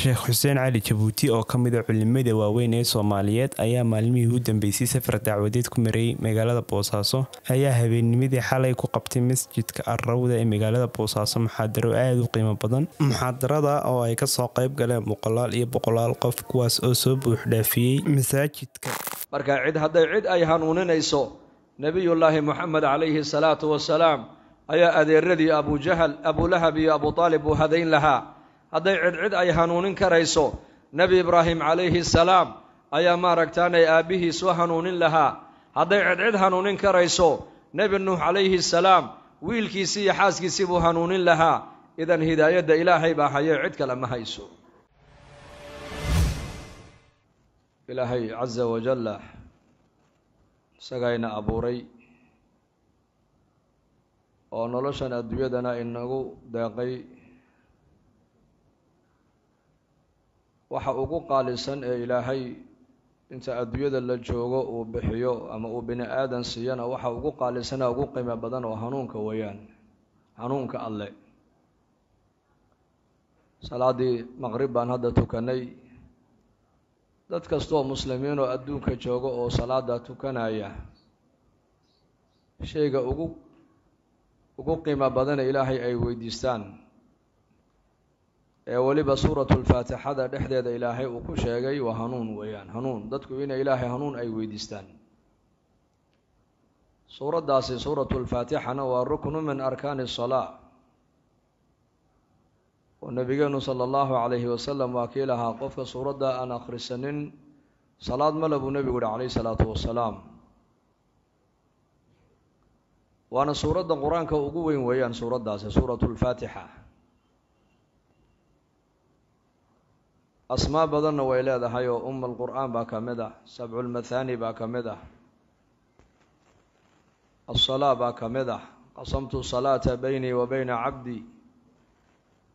sheekh xuseen cali jabuuti oo ka mid a ah culimada waaweyn ee soomaaliyeed ayaa maalmihii u dambeysay safar dacwadeed ku mareeyay magaalada boosaaso ayaa habeennimadii xalay ku qabtay masjidka arrawda ee magaalada boosaaso muxaadaro aada u qiimo badan muxaadarada oo ay kasoo qayb galeen boqolaal iyo boqolaal qof kuwaas oo soo buuxdhaafiyey masaajidka marka cid hadday cid ay hanuuninayso nebiyullaahi moxamed calayhi salaatu wasalaam ayaa adeeradii jahal abulahab iyo abutaalib uu hadayn lahaa hadday cidcid ay hanuunin karayso nebi ibraahim calayhi salaam ayaa maaragtaanay aabbihiis u hanuunin lahaa hadday cidcid hanuunin karayso nebi nuux calayhi salaam wiilkiisii iyo xaaskiisii buu hanuunin lahaa idan hidaayadda ilaahay baa hayo cid kale ma hayso ilaahay caza wajalla isagayna abuuray oo noloshan adduunyadana inagu deeqay waxa ugu qaalisan ee ilaahay inta adduunyada la joogo uu bixiyo ama uu bini aadan siiyana waxa ugu qaalisanee ugu qiimo badan oo hanuunka weeyaan hanuunka alle salaaddii maqrib baan hadda tukanay dad kastoo muslimiin oo adduunka jooga oo salaada tukanaya shayga ugu ugu qiimo badane ilaahay ay weydiistaan ee weliba suuratu lfaatixada dhexdeeda ilaahay uu ku sheegay waa hanuun weeyaan hanuun dadku inay ilaahay hanuun ay weydiistaan suuraddaasi suuratu lfaatixana waa ruknu min arkaani salaa oo nabigeenu sala allahu calayhi wasalam waa kii lahaa qofka suuradda aan akhrisanin salaad male buu nebigu yihi calayhi salaatu wasalaam waana suuradda qur-aanka ugu weyn weeyaan suuraddaasi suuratu lfaatixa asmaa badanna way leedahay oo um alqur'aan baa ka mid ah sabculmathaani baa ka mid ah asalaa baa ka mid ah qasamtu salaata baynii wa beyna cabdi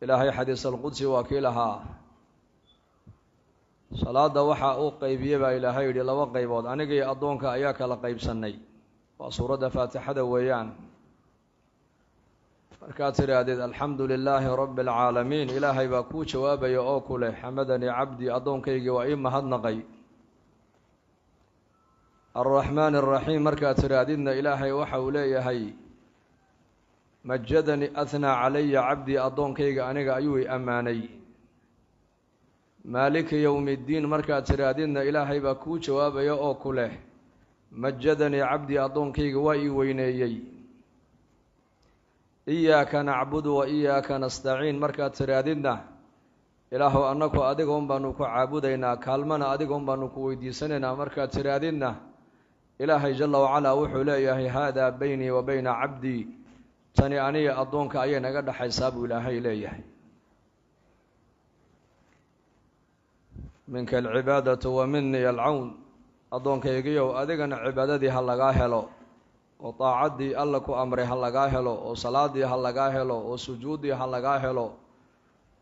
ilaahay xadiis alqudsi waa kii lahaa salaadda waxaa uu qeybiye baa ilaahay yidhi laba qaybood anigii addoonka ayaa kala qaybsannay waa suuradda faatixada weeyaan markaad tidhaahdeed alxamdu lilaahi rabbi alcaalamiin ilaahay baa kuu jawaabaya oo ku leh xamadanii cabdii addoonkaygii waa ii mahadnaqay alraxmaani araxiim markaad tidhaahdidna ilaahay waxa uu leeyahay majadanii athnaa calaya cabdii addoonkayga aniga ayuu i ammaanay maaliki yowmiiddiin markaad tidhaahdidna ilaahay baa kuu jawaabaya oo ku leh majadanii cabdii addoonkayga waa ii weyneeyey iyaaka nacbudu wa iyaaka nastaciin markaad tidhaahdidna ilaahu annagu adigaun baanu ku caabudaynaa kaalmana adigaun baanu ku weydiisanaynaa markaad tidhaahdidna ilaahay jalla wacalaa wuxuu leeyahay haadaa beynii wa beyna cabdii tani aniga addoonka ayay naga dhexaysaa buu ilaahay leeyahay minka alcibaadatu wa minii alcawn addoonkaygiyow adigana cibaadadii ha lagaa helo oo daacaddii alla ku amray ha lagaa helo oo salaaddii ha lagaa helo oo sujuuddii ha lagaa helo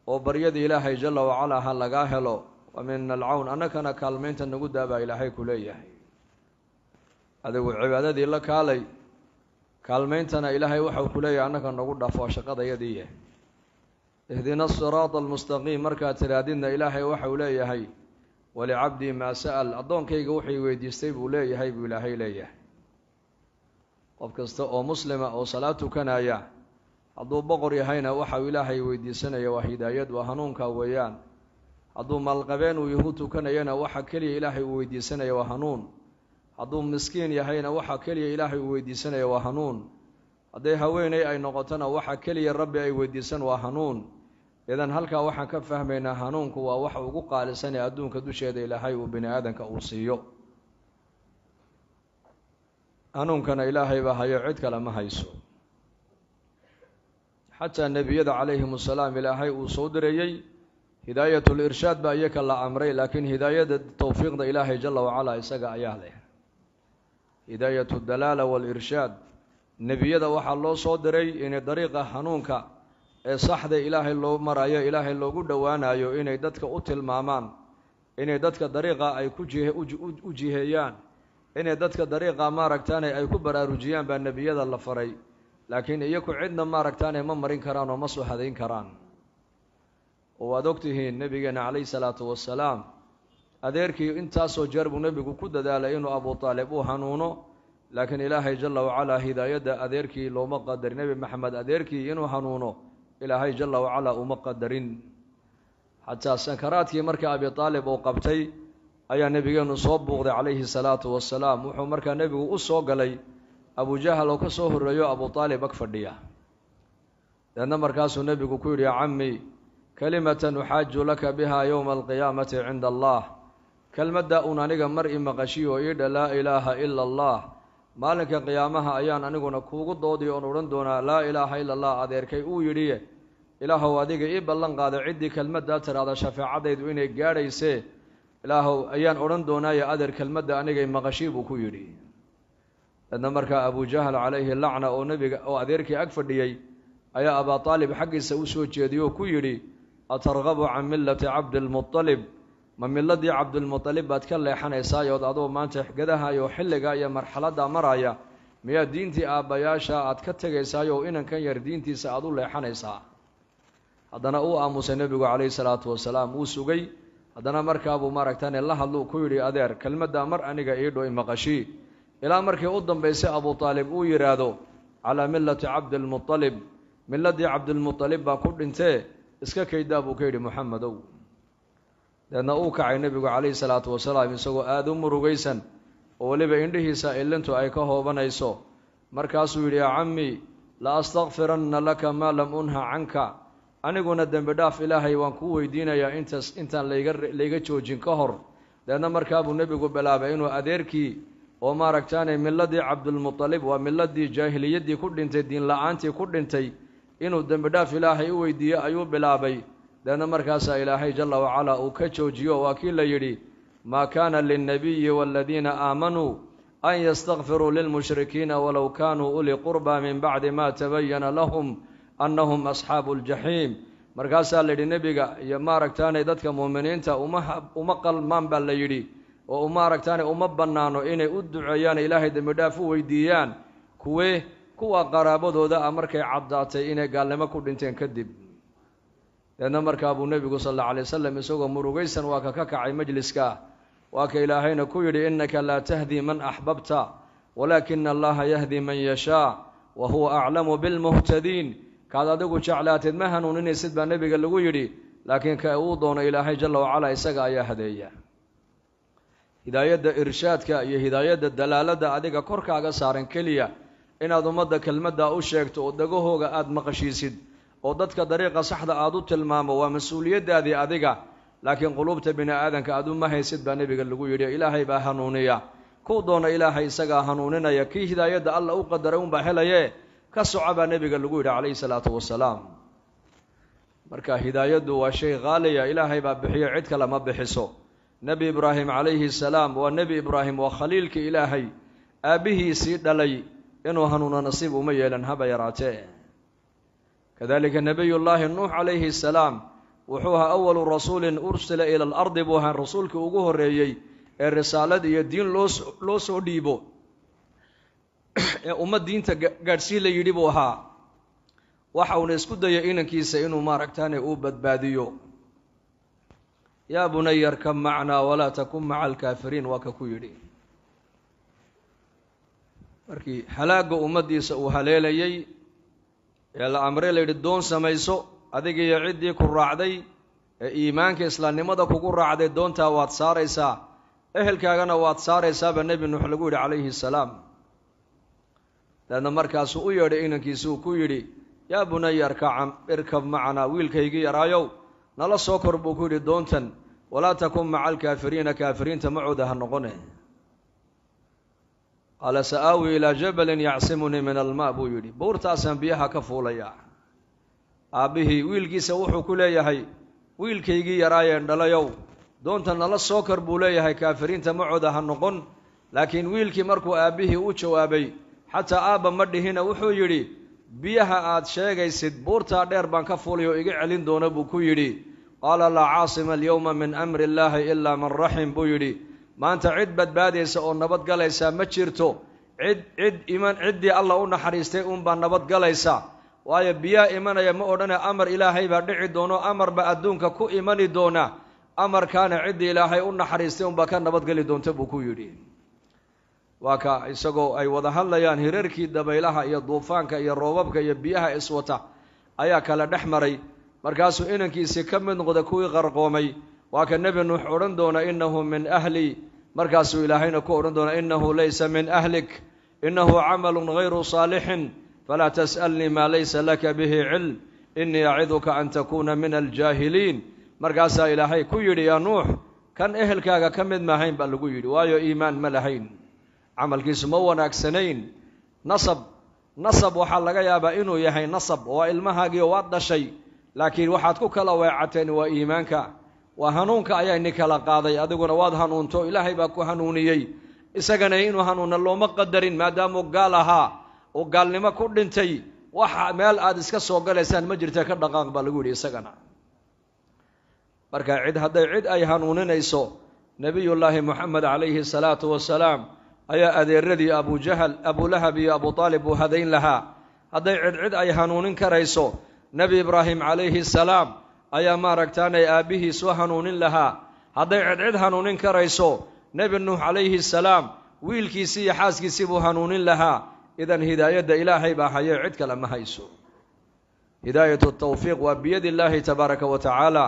oo baryadii ilaahay jalla wacalaa ha lagaa helo wa mina alcawn annakana kaalmaynta nagu daabaa ilaahay ku leeyahay adigu cibaadadii la kaalay kaalmayntana ilaahay waxau ku leeyahay annaga nagu dhafo shaqadayadii yah ihdina asiraada almustaqiim markaad tiraadidna ilaahay waxau leeyahay walicabdii maa sa'al addoonkayga waxay weydiistay buu leeyahay buu ilaahay leeyahay qof kasta oo muslima oo salaad tukanaya hadduu boqor yahayna waxauu ilaahay weydiisanaya waa hidaayad waa hanuunka weeyaan hadduu maalqabeen uu yahu tukanayana waxa keliya ilaahay uu weydiisanaya waa hanuun hadduu miskiin yahayna waxa keliya ilaahay uu weydiisanaya waa hanuun hadday haweenay ay noqotona waxa keliya rabbi ay weydiisan waa hanuun idan halkaa waxaan ka fahmaynaa hanuunku waa waxa ugu qaalisan ee adduunka dusheeda ilaahay uu bini aadanka uu siiyo hanuunkana ilaahay baa hayo cid kale ma hayso xataa nebiyada calayhim asalaam ilaahay uu soo direeyey hidaayatul irshaad baa iyaka la amray laakiin hidaayada towfiiqda ilaahay jalla wacalaa isaga ayaa leh hidaayatu dalaala waalirshaad nebiyada waxaa loo soo diray inay dariiqa hanuunka ee saxda ilaahay loo marayo ilaahay loogu dhowaanayo inay dadka u tilmaamaan inay dadka dariiqa ay ku jih u jiheeyaan inay dadka dariiqa maaragtaane ay ku baraarujiyaan baa nebiyada la faray laakiin iyaku cidna maaragtaane ma marin karaan oo ma soo hadayn karaan oo waad ogtihiin nebigeenna calayhi salaatu wasalaam adeerkii intaasoo jeer buu nebigu ku dadaalay inuu abuu taalib uu hanuuno laakiin ilaahay jalla wacalaa hidaayadda adeerkii looma qadarin nebi maxamed adeerkii inuu hanuuno ilaahay jalla wacalaa uma qadarin xataa sankaraadkii marka abi taalib uu qabtay ayaa nebigeenu soo buuqday calayhi salaatu wasalaam wuxuu markaa nebigu u soo galay abujahal oo ka soo horreeyo abu aalib ag fadhiya deedna markaasuu nebigu ku yidhi cami kalimatan uxaaju laka biha yowma alqiyaamati cinda allah kelmadda uun aniga mar i maqashiy oo ii dha laa ilaaha ila allah maalinka qiyaamaha ayaan aniguna kuugu doodi oon odhan doonaa laa ilaaha ila allah adeerkay uu yidhiye ilaahow adiga ii ballan qaaday ciddii kelmaddaa tidhaahda shafaacadaydu inay gaadhaysee ilaahow ayaan odhan doonaayo adeer kelmadda anigay maqashii buu ku yidhi dadna markaa abujahal calayhi lacna oo nebiga oo adeerkii ag fadhiyey ayaa abaa taalib xaggiisa u soo jeediyoo ku yidhi atarqabu can millati cabdilmualib ma milladii cabdilmualib baad ka leexanaysaayood adoo maanta gadahayo xilliga iyo marxaladdaa maraaya miyaa diintii aabbayaasha aad ka tegaysaayoo inankan yar diintiisa aad u leexanaysaa haddana uu aamusay nebigu calayhi salaatu wasalaam wuu sugay haddana markaabuu maaragtane la hadluu ku yidhi adeer kelmaddaa mar aniga ii dho maqashii ilaa markii u dambaysay abuu taalib uu yidhaahdo calaa millati cabdilmualib milladii cabdilmualib baa ku dhintee iska kaydaa buu ka yidhi muxamedow deedna uu kacay nebigu calayhi salaatu wasalaam isagoo aada u murugaysan oo weliba indhihiisa ilintu ay ka hoobanayso markaasuu yidhi yaa cammi la astakfiranna laka maa lam unha canka aniguna dembi dhaaf ilaahay waan ku weydiinayaa intaas intaan layga layga joojin ka hor deedna markaabuu nebigu bilaabay inuu adeerkii oo maaragtaane milladii cabdulmualib waa miladii jaahiliyaddii ku dhintay diinla-aantii ku dhintay inuu dembi dhaaf ilaahay u weydiiye ayuu bilaabay deedna markaasaa ilaahay jalla wacalaa uu ka joojiyo waa kii la yidhi maa kaana linnabiyi waaladiina aamanuu an yastakfiruu lilmushrikiina walow kaanuu uli qurbaa min bacdi maa tabayana lahum annahum asxaabu ljaxiim markaasaa layidhi nebiga iyo maaragtaanay dadka muuminiinta uma uma qalmaan baa la yidhi oo maaragtaanay uma bannaano inay u duceeyaan ilaahay dembidhaaf u weydiiyaan kuwe kuwa qaraabadooda ah markay caddaatay inay gaalnimo ku dhinteen kadib deedna markaa buu nebigu sal alla alay wasalam isagoo murugaysan waa ka ka kacay majliska waa ka ilaahayna ku yidhi innaka laa tahdi man axbabta walaakina allaha yahdi man yashaa wa huwa aclamu bilmuhtadiin kaad adigu jeclaateed ma hanuuninaysid baa nebiga lagu yidhi laakiin ka uu doono ilaahay jalla wacalaa isaga ayaa hadeeya hidaayadda irshaadka iyo hidaayadda dalaaladda adiga korkaaga saaran keliya inaad ummadda kelmaddaa u sheegto oo degahooga aad maqashiisid oo dadka dariiqa saxda aad u tilmaamo waa mas-uuliyaddaadii adiga laakiin quluubta bini aadanka aad uma haysid baa nebiga lagu yidhi ilaahay baa hanuuniya kuu doona ilaahay isagaa hanuuninaya kii hidaayadda alla u qadaray unbaa helaye ka soco baa nebiga lagu yidhi calayhi salaatu wasalaam marka hidaayaddu waa shay qaaliya ilaahay baa bixiyo cid kale ma bixiso nebi ibraahim calayhi salaam waa nebi ibraahim waa khaliilkii ilaahay aabbihiisii dhalay inuu hanuuna nasiib uma yeelan haba yaraatee kadalika nebiyullaahi nuux calayhi salaam wuxuu ahaa awalu rasuulin ursila ila alardi buu ahaa rasuulkii ugu horreeyey ee risaalad iyo diin loo loo soo dhiibo ee umma diinta gaadhsii la yidhi buu ahaa waxa uuna isku dayo inankiisa inuu maaragtaane uu badbaadiyo yaa bunaya arkab macnaa walaa takun maca alkaafiriin waa ka ku yidhi markii halaagga ummaddiisa uu haleelayay ee la amre layidhi doon samayso adigiiyo ciddii ku raacday ee iimaanka islaamnimada kugu raacday doontaa waad saaraysaa ehelkaagana waad saaraysaaba nebi nuux lagu yidhi calayhi salaam leanna markaasuu u yeedhay inankiisuu ku yidhi yaa bunaya arkaca irkab macanaa wiilkaygii yaraayow nala soo kor buu ku yidhi doontan walaa takun maca alkaafiriina kaafiriinta macooda ha noqone qaala sa'aawi ilaa jabalin yacsimunii min almaa buu yidhi buurtaasaan biyaha ka fuulayaa aabbihii wiilkiisa wuxuu ku leeyahay wiilkaygii yaraayeen dhalayow doonta nala soo kor buu leeyahay kaafiriinta macooda ha noqon laakiin wiilkii markuu aabbihii u jawaabay xataa aabba ma dhihina wuxuu yidhi biyaha aad sheegaysid buurtaa dheer baan ka fuulay oo iga celin doona buu ku yidhi qaala laa caasima alyowma min amri illaahi ilaa man raxim buu yidhi maanta cid badbaadaysa oo nabad ma jirto cid cid iman ciddii alla u naxariistay uunbaa nabad galaysa waayo biyaha imanaya ma odhane amar ilaahay baa dhici doono amarba adduunka ku imani doona amarkaana ciddii ilaahay u naxariistay uunbaa ka nabadgeli doonta buu ku yidhi waa ka isagoo ay wada hadlayaan hirarkii dabaylaha iyo duufaanka iyo roobabka iyo biyaha iswata ayaa kala dhex maray markaasuu inankiisii ka mid noqday kuwii qarqoomay waa ka nebi nuux odhan doona innahu min ahlii markaasuu ilaahayna ku odhan doona innahu laysa min ahlik innahu camalun gayru saalixin falaa tas'alnii maa laysa laka bihi cilm innii aciduka an takuuna min aljaahiliin markaasaa ilaahay ku yidhi yaa nuux kan ehelkaaga ka mid maahayn baa lagu yidhi waayo iimaan ma lahayn camalkiisu ma wanaagsanayn nasab nasab waxaa laga yaabaa inuu yahay nasab waa ilmahaagiio waad dhashay laakiin waxaad ku kala weecateen waa iimaanka waa hanuunka ayaa ni kala qaaday adiguna waad hanuunto ilaahay baa ku hanuuniyey isagana inuu hanuuna looma qadarin maadaamuu gaal ahaa uu gaalnimo ku dhintay wax meel aada iska soo galaysaan ma jirta ka dhaqaaq baa lagu yidhi isagana marka cid hadday cid ay hanuuninayso nebiyullaahi moxamed calayhi salaatu wasalaam ayaa adeeradii abujahal abulahab iyo abutaalib uu hadayn lahaa hadday cidcid ay hanuunin karayso nebi ibraahim calayhi salaam ayaa maaragtaanay aabbihiis u hanuunin lahaa hadday cidcid hanuunin karayso nebi nuux calayhi salaam wiilkiisii iyo xaaskiisii buu hanuunin lahaa idan hidaayadda ilaahay baa hayo cid kale ma hayso hidaayatu tawfiiq waa biyadi illaahi tabaaraka wa tacaala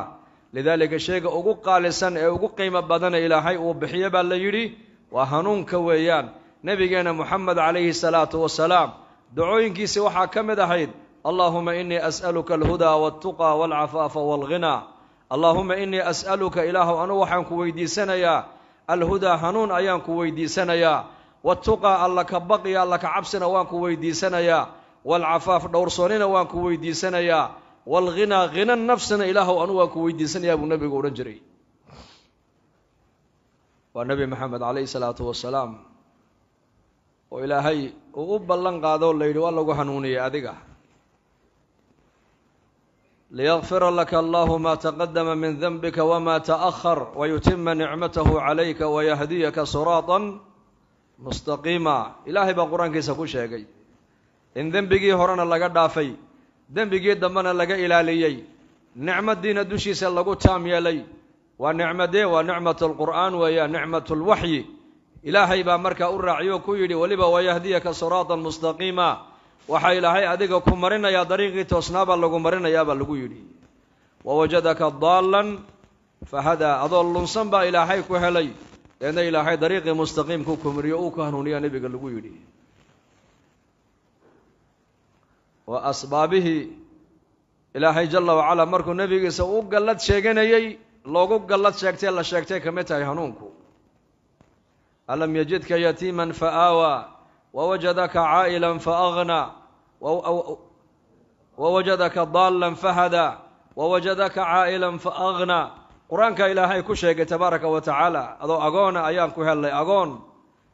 lidaalika sheega ugu qaalisan ee ugu qiimo badane ilaahay uu bixiyo baa la yidhi waa hanuunka weeyaan nebigeena moxamed calayhi salaatu wasalaam dacooyinkiisi waxaa ka mid ahayd allaahuma innii as'aluka alhudaa waaltuqaa waalcafaafa waalghinaa allaahuma innii as'aluka ilaahw anugu waxaan ku weydiisanayaa alhudaa hanuun ayaan ku weydiisanayaa watuqaa alla ka baqiya alla ka cabsina waan ku weydiisanayaa waalcafaaf dhowrsoonina waan ku weydiisanayaa waalghinaa khina nafsina ilaahu anugu waan ku weydiisanayaa buu nebigu odhan jiray waa nebi maxamed calayhi salaatu wasalaam oo ilaahay uu u ballan qaadoo layidhi waa lagu hanuuniyay adiga liyakfira laka allahu maa taqadama min denbika wama ta'ahar wayutima nicmatahu calayka wayahdiyaka siraatan mustaqiima ilaahay baa qur-aankiisa ku sheegay in dembigii horena laga dhaafay dembigii dambena laga ilaaliyey nicmadiina dushiisa lagu taam yeelay waa nicmadee waa nicmat alqur'aan weeya nicmat alwaxyi ilaahay baa markaa u raaciyo ku yidhi weliba wayahdiyaka siraatan mustaqiima waxaa ilaahay adiga ku marinayaa dariiqii toosnaabaa lagu marinayaa baa lagu yidhi wawajadaka daallan fahadaa adoo lunsan baa ilaahay ku helay deedna ilaahay dariiqii mustaqiimku mariyo uu ku hanuuniya nebiga lagu yidhi waa asbaabihii ilaahay jalla wacala markuu nebigiisa u gallad sheeganayey loogu gallad sheegtee la sheegtay ka mid tahay hanuunku alam yajidka yatiiman fa aawaa wawajadaka caa'ilan fa faaghnaa wawajadaka daallan fahadaa wawajadaka caa'ilan fa faaghnaa qur-aanka ilaahay ku sheegay tabaaraka wa tacaala adoo agoona ayaan ku hellay agoon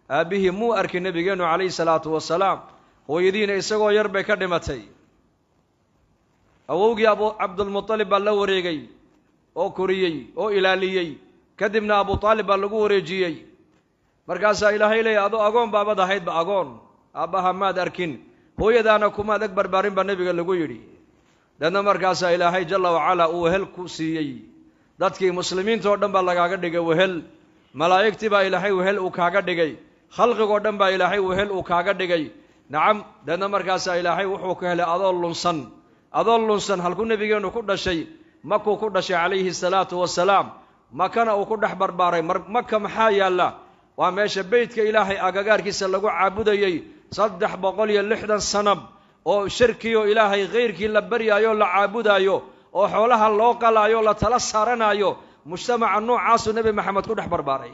aabbihii muu arkay nebigeennu calayhi salaatu wasalaam hooyadiina isagoo yar bay ka dhimatay awowgii abu abcabdulmualib baa la wareegay oo koriyey oo ilaaliyey kadibna abu taalib baa lagu wareejiyey markaasaa ilaahay leeya adoo agoon baabad ahaydba agoon aabbaha maad arkin hooyadaana kumaad ag barbaarin baa nebiga lagu yidhi dadna markaasaa ilaahay jalla wacalaa uu wehel ku siiyey dadkii muslimiintaoo dhan baa lagaaga dhigay wehel malaa'igtii baa ilaahay wehel uu kaaga dhigay khalqigoo dhan baa ilaahay wehel uu kaaga dhigay nacam dadna markaasaa ilaahay wuxuu ka helay adoo lunsan adoo lunsan halkuu nebigeennu ku dhashay makuu ku dhashay calayhi salaatu wasalaam makana uu ku dhex barbaaray maka maxaa yaalla waa meesha beytka ilaahay agagaarkiisa lagu caabudayey saddex boqol iyo lixdan sanab oo shirkiyo ilaahay khayrkii la baryaayo la caabudaayo oo xoolaha loo qalaayo la tala saaranaayo mujtamaca noocaasuu nebi maxamed ku dhex barbaaray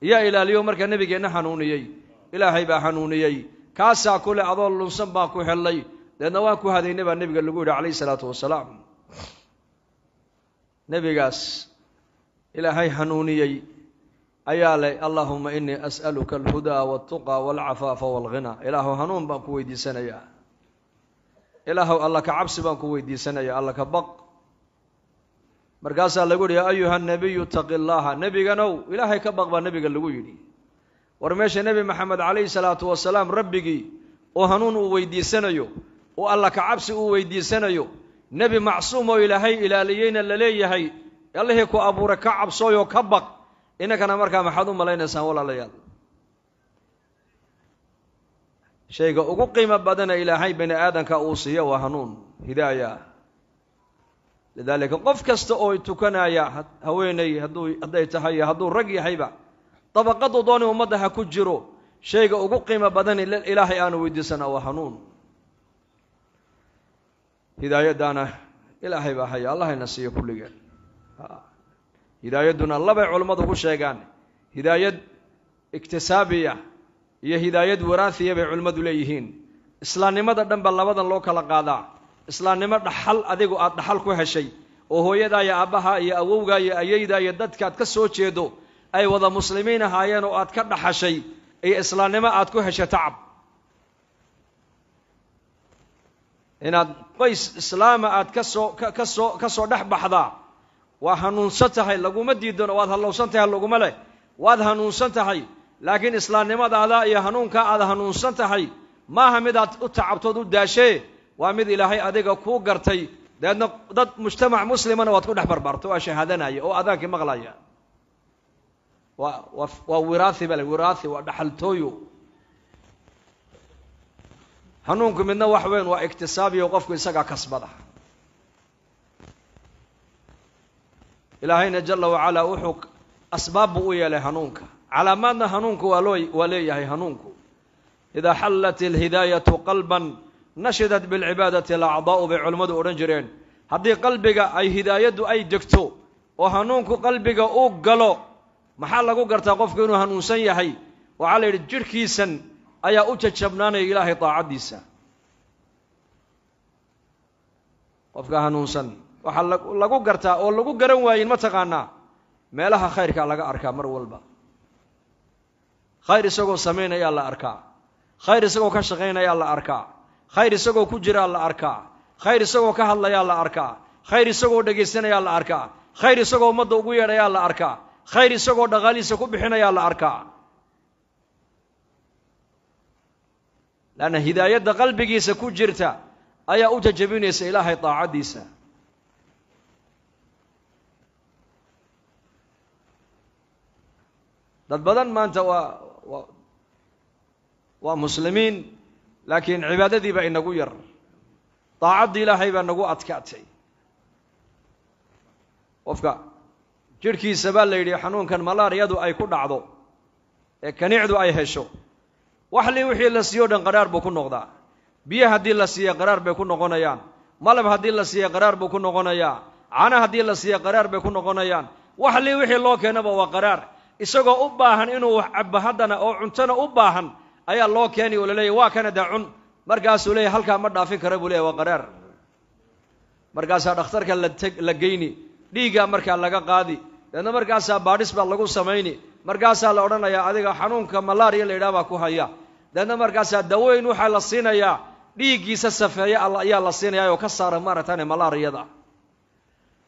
iyaa ilaaliyo markaa nebigeenna hanuuniyey ilaahay baa hanuuniyey kaasaa kule adoo lunsan baa ku hellay deedna waan ku hadaynay baa nebiga lagu yidhi calayhi salaatu wasalaam nebigaas ilaahay hanuuniyey ayaa leh allahuma inii as'aluka alhudaa waltuqaa walcafaafa walghinaa ilaahuw hanuun baan ku weydiisanayaa ilaahw alla ka cabsi baan ku weydiisanayaa alla ka baq markaasaa lagu yidhi ayuha nebiyu taqi llaaha nebiganow ilaahay ka baq baa nebiga lagu yidhi war meesha nebi maxamed calayhi salaatu wasalaam rabbigii oo hanuun uu weydiisanayo oo alla ka cabsi uu weydiisanayo nebi macsuum oo ilaahay ilaaliyeyna la leeyahay allihii ku abuuray ka cabsooyoo ka baq inankana markaa maxaad u malaynaysaan walaalayaal shayga ugu qiimo badana ilaahay bani aadanka uu siiya waa hanuun hidaaya lidaalika qof kasta oo tukanaya haweeney hadduu hadday tahay iyo hadduu rag yahayba dabaqadu dooni ummadda ha ku jiro shayga ugu qiimo badan ilaahay aanu weydiisana waa hanuun hidaayaddaana ilaahay baa haya allahayna siiyo kulligeen hidaayadduna labay culimmadu ku sheegaan hidaayad iktisaabiya iyo hidaayad waraathiya bay culimmadu leeyihiin islaannimada dhanba labadan loo kala qaadaa islaannimo dhaxal adigu aad dhaxal ku heshay oo hooyadaa iyo aabbahaa iyo awowgaa iyo ayaydaa iyo dadkaad ka soo jeedo ay wada muslimiin ahaayeen oo aad ka dhaxashay iyo islaamnimo aad ku heshay tacab inaad qoys islaama aad kasoo kasoo kasoo dhex baxdaa waa hanuunsan tahay laguma diidan waad hallowsan tahay laguma leh waad hanuunsan tahay laakiin islaamnimadaada iyo hanuunkaa aad hanuunsan tahay maaha midaad u tacabtood u daashee waa mid ilaahay adiga kuu gartay dabeedna dad mujtamac muslimana waad ku dhex barbaarto waa shahaadanaya oo adaankii maqlaya waa waa waa wiraahi bale wiraathi waa dhaxaltooyo hanuunku midna wax weyn waa iktisaabiyo qofku isagaa kasbada ilaahayna jala wacalaa wuxuu asbaab buu u yeelay hanuunka calaamaadna hanuunku waa loo waa leeyahay hanuunku idaa xallat ilhidaayatu qalban nashidat bilcibaadati alacdaa'u bay culimmadu odhan jireen haddii qalbiga ay hidaayaddu ay degto oo hanuunku qalbiga uu galo maxaa lagu gartaa qofku inuu hanuunsan yahay waxaa la yidhi jirhkiisan ayaa u jajabnaanaya ilaahay daacaddiisa qofka hanuunsan waxaa lagu gartaa oo lagu garan waayin ma taqaanaa meelaha khayrka laga arkaa mar walba khayr isagoo samaynayaa la arkaa khayr isagoo ka shaqaynayaa la arkaa khayr isagoo ku jiraa la arkaa khayr isagoo ka hadlayaa la arkaa khayr isagoo dhegaysanayaa la arkaa khayr isagoo ummadda ugu yeedhayaa la arkaa khayr isagoo dhaqaalihiisa ku bixinayaa la arkaa leanna hidaayadda qalbigiisa ku jirta ayaa u tajabinaysa ilaahay daacaddiisa dad badan maanta waa wa waa muslimiin laakiin cibaadadii baa inagu yar daacaddii ilaahay baa nagu adkaatay qofka jirhkiisa baa la yidhi xanuunkan malaariyadu ay ku dhacdo ee kanicdu ay hesho waxli wixii la siiyo o dhan qadhaar buu ku noqdaa biyo haddii la siiya qadhaar bay ku noqonayaan malab haddii la siiya qadhaar buu ku noqonayaa cana haddii la siiya qadhaar bay ku noqonayaan waxli wixii loo keenaba waa qadhaar isagoo u baahan inuu wax cabo haddana oo cuntona u baahan ayaa loo keeni oo laleeyahy waa kanada cun markaasuu leeyahy halkaa ma dhaafin kara buu leeyahy waa qadhaar markaasaa dhakhtarka lateg la geyni dhiiggaa markaa laga qaadi deedna markaasaa baadhis baa lagu samayni markaasaa la odhanayaa adiga xanuunka malaariya la yidhaah baa ku haya deedna markaasaa daweyn waxaa la siinayaa dhiiggiisa safeeya alla ayaa la siinayaa oo ka saara maaragtaan malaariyada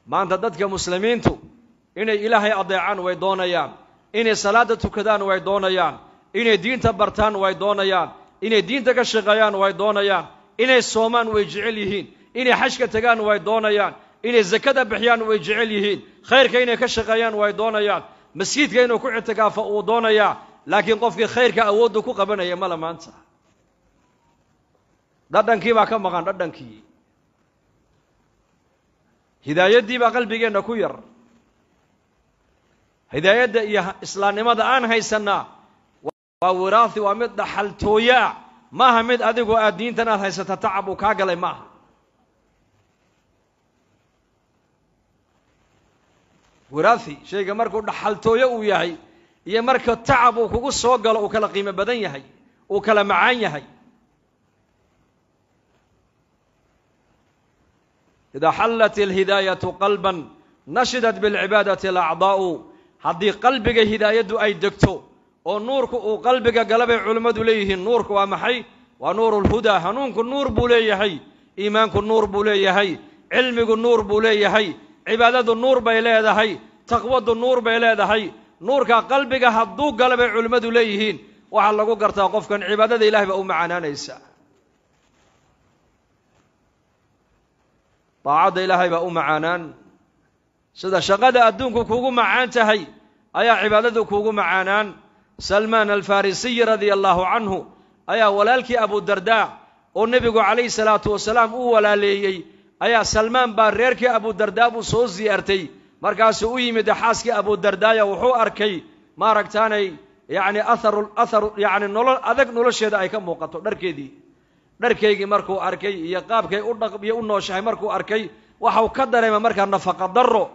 maanta dadka muslimiintu inay ilaahay adeecaan way doonayaan inay salaada tukadaan way doonayaan inay diinta bartaan way doonayaan inay diinta ka shaqeeyaan way doonayaan inay soomaan way jecel yihiin inay xajka tagaan way doonayaan inay zakada bixiyaan way jecel yihiin khayrka inay ka shaqeeyaan way doonayaan masjiidka inuu ku ictikaafo uu doonayaa laakiin qofkii khayrka awooddu ku qabanaya mala maanta dhadhankii baa ka maqan dhadhankii hidaayadii baa qalbigeenna ku yar hidaayadda iyo islaamnimada aan haysanaa waa wiraathi waa mid dhaxaltooyoah maaha mid adigoo aad diintan aad haysata tacab uu kaa galay maaha wiraathi shayga markuu dhaxaltooyo uu yahay iyo marka tacab uu kugu soo galo uu kala qiimo badan yahay uu kala macaan yahay idaa xallat alhidaayatu qalban nashidat bilcibaadati alacdaa'u haddii qalbiga hidaayaddu ay degto oo nuurku uu qalbiga galabay bay culimmadu leeyihiin nuurku waa maxay waa nuuru lhudaa hanuunku nuur buu leeyahay iimaanku nuur buu leeyahay cilmigu nuur buu leeyahay cibaadadu nuur bay leedahay taqwadu nuur bay leedahay nuurka qalbiga hadduu gala bay culimmadu leeyihiin waxaa lagu gartaa qofkan cibaadada ilahay baa u macaanaanaysa daacadda ilaahay baa u macaanaan sida shaqada adduunku kuugu macaan tahay ayaa cibaadadu kuugu macaanaan salmaan alfarisiyi radia allahu canhu ayaa walaalkii abu abudardaa oo nebigu calayhi salaatu wasalaam u walaaleeyey ayaa salmaan baa reerkii abudardaa buu soo ziyaartay markaasuu u yimidda xaaskii abudardaaya wuxuu arkay maaragtaanay yacni aharu atharu yacni nolol adag nolosheeda ay ka muuqato dharkeedii dharkaygii markuu arkay iyo qaabkay u dhaqbiyo u nooshahay markuu arkay waxau ka dareema markaa nafaqa darro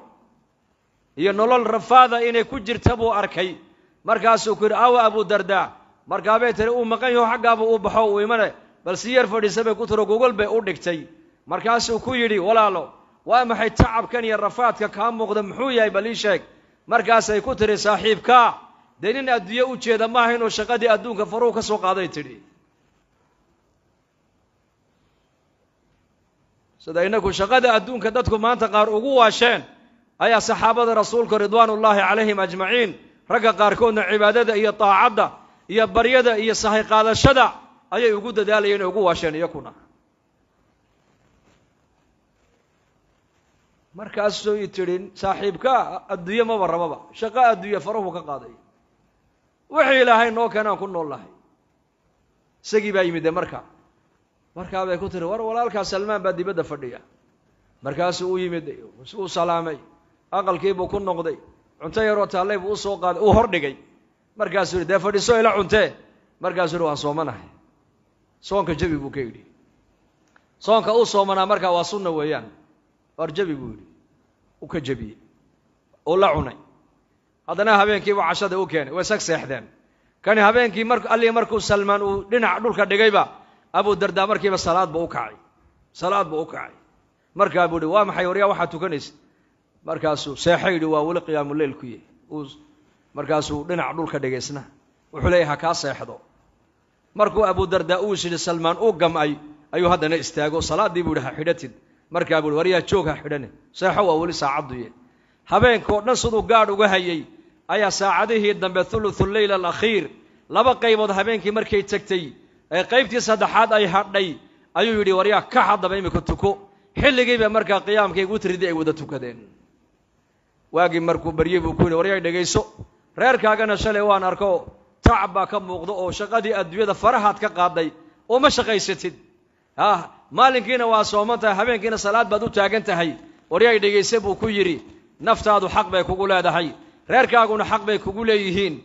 iyo nolol rafaada inay ku jirta buu arkay markaasuu ku yidhi awa dardaa markaabay tiri uu maqan yaho xaggaaba uu baxo uu imane balsi yar fadhiisa bay ku tiro gogol bay u dhigtay markaasuu ku yidhi walaalo waa maxay tacabkan iyo rafaadka kaa muuqda muxuu yahay bal ii sheeg markaasay ku tidhi saaxiibkaa dee nin adduunye u jeeda maaha inuu shaqadii adduunka faruu ka soo qaaday tidhi sida innagu shaqada adduunka dadku maanta qaar ugu waasheen ayaa saxaabada rasuulka ridwaanullaahi calayhim ajmaciin ragga qaarkoodna cibaadada iyo taacadda iyo baryada iyo sahay qaadashada ayay ugu dadaalayeen oo ugu waasheen iyakuna markaasay tidhin saaxiibka adduunye maba rababa shaqo adduunye farahu ka qaaday wixii ilaahay noo keenaan ku nool lahay isagii baa yimid de marka markaa bay ku tiri war walaalkaa salmaan baa dibadda fadhiya markaasuu u yimid uu salaamay aqalkiibuu ku noqday cunto yaroo taallay buu usoo qaaday uu hordhigay markaasuu yidhi dee fadhiiso ila cuntee markaasuu yihi waan soomanahay soonka jabi buu ka yidhi soonka uu soomanaa markaa waa sunna weeyaan horjabi buu yidhi u ka jebiyey oo la cunay haddana habeenkiiba cashada u keenay way sag seexdeen kani habeenkii mar markuu salmaan uu dhinac dhulka dhigayba abuu dardaa markiiba salaadba u kacay salaad buu u kacay markaa buu hi waa maxay waryaa waxaa tukanaysa markaasuu seexa yidhi waa weli qiyaamuleyl ku yahy markaasuu dhinac dhulka dhigaysna wuxuu leeyahy ha kaa seexdo markuu abuudardaa dardaa is yidhi salmaan uu gam'ay ayuu haddana istaagoo salaaddii buu yidhi ha xidhatid markaa buu waryaa joog ha xidhane seexo waa weli saacadduye habeenkoo dhan siduu gaadh uga hayay ayaa saacadihii dambe thuluthu leyl alakhiir laba qaybood habeenkii markay tegtay ee qaybtii saddexaad ay hadhay ayuu yidhi waryaa ka haddaba imika tuko xilligiiba markaa qiyaamkii witridii ay wada tukadeen waagii markuu baryey buu ku yidhi waryaa dhegayso reerkaagana shalay waan arko tac baa ka muuqda oo shaqadii adduunyada farahaad ka qaaday oo ma shaqaysatid ah maalinkiina waa sooman tahay habeenkiina salaad baad u taagan tahay waryay dhegayse buu ku yidhi naftaadu xaq bay kugu leedahay reerkaaguna xaq bay kugu leeyihiin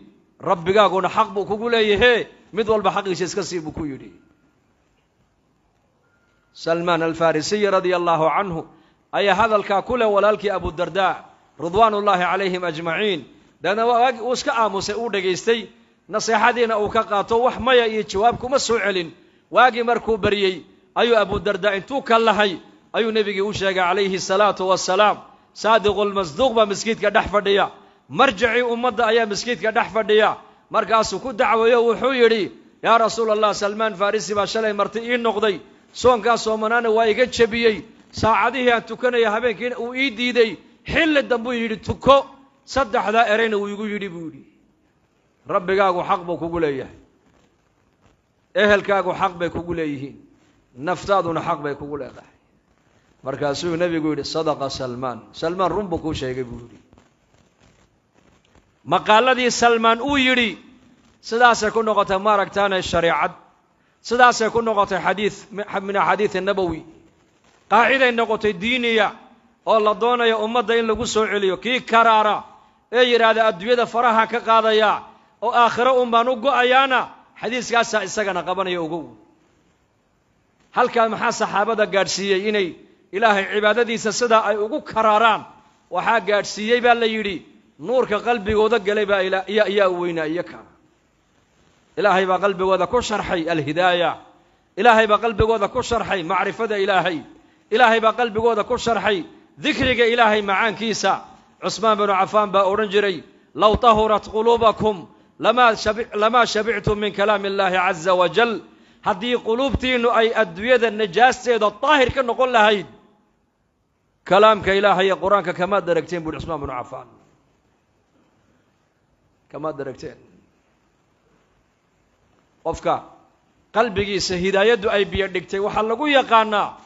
rabbigaaguna xaq buu kugu leeyahee mid walba xaqiisa iska sii buu ku yidhi salmaan alfarisiy radia allaahu canhu ayaa hadalkaa ku leh walaalkii abudardaa ridwaanullaahi calayhim ajmaciin daedna uu iska aamusay uu dhegaystay naseexadiina uu ka qaato wax maya iyo jawaab kuma soo celin waagii markuu baryey ayuu abu abudardaa intuu ka lahay ayuu nebigii u sheegay calayhi salaatu wasalaam saadiqulmasduuq baa maskiidka dhex fadhiya marjacii ummadda ayaa maskiidka dhex fadhiya markaasuu ku dacwayo wuxuu yidhi yaa rasuula allah salmaan farrisi baa shalay marti ii noqday soonkaas soomanaana waa iga jebiyey saacadihii aan tukanaya habeenkiina uu ii diiday xilli dambuu yidhi tuko saddexdaa erayna wuu igu yidhi buu yidhi rabbigaagu xaq buu kugu leeyahay ehelkaagu xaq bay kugu leeyihiin naftaaduna xaq bay kugu leedahay markaasuu nebigu yidhi sadaqa salmaan salmaan run buu kuu sheegay buu yidhi maqaaladii salmaan uu yidhi sidaasay ku noqotay ma aragtaane shareecad sidaasay ku noqotay xadiid min axaadiidi nabowi qaaciday noqotay diiniya oo la doonaya ummadda in lagu soo celiyo kii karaara ee yidhaahda adduunyada faraha ka qaadayaa oo aakhiro un baan u go'ayaana xadiiskaasaa isagana qabanaya ogow halkaa maxaa saxaabada gaadhsiiyey inay ilaahay cibaadadiisa sidaa ay ugu karaaraan waxaa gaadhsiiyey baa la yidhi nuurka qalbigooda gelay baa u weynaa iyo ilaahay baa qalbigooda ku sharxay alhidaaya ilaahay baa qalbigooda ku sharxay macrifada ilaahay ilaahay baa qalbigooda ku sharxay dikriga ilaahay macaankiisa cusmaan binu cafaan baa odhan jiray low tahurat quluubakum lamaa shabictum min kalaami illaahi caza wajal haddii quluubtiinnu ay adduunyada najaasteeda daahir ka noqon lahayd kalaamka ilaaha iyo qur-aanka kamaad aragteen buuhi cusmaan bnu cafaan kamaad aragteen qofka qalbigiisa hidaayaddu ay biyo dhigtay waxaa lagu yaqaanaa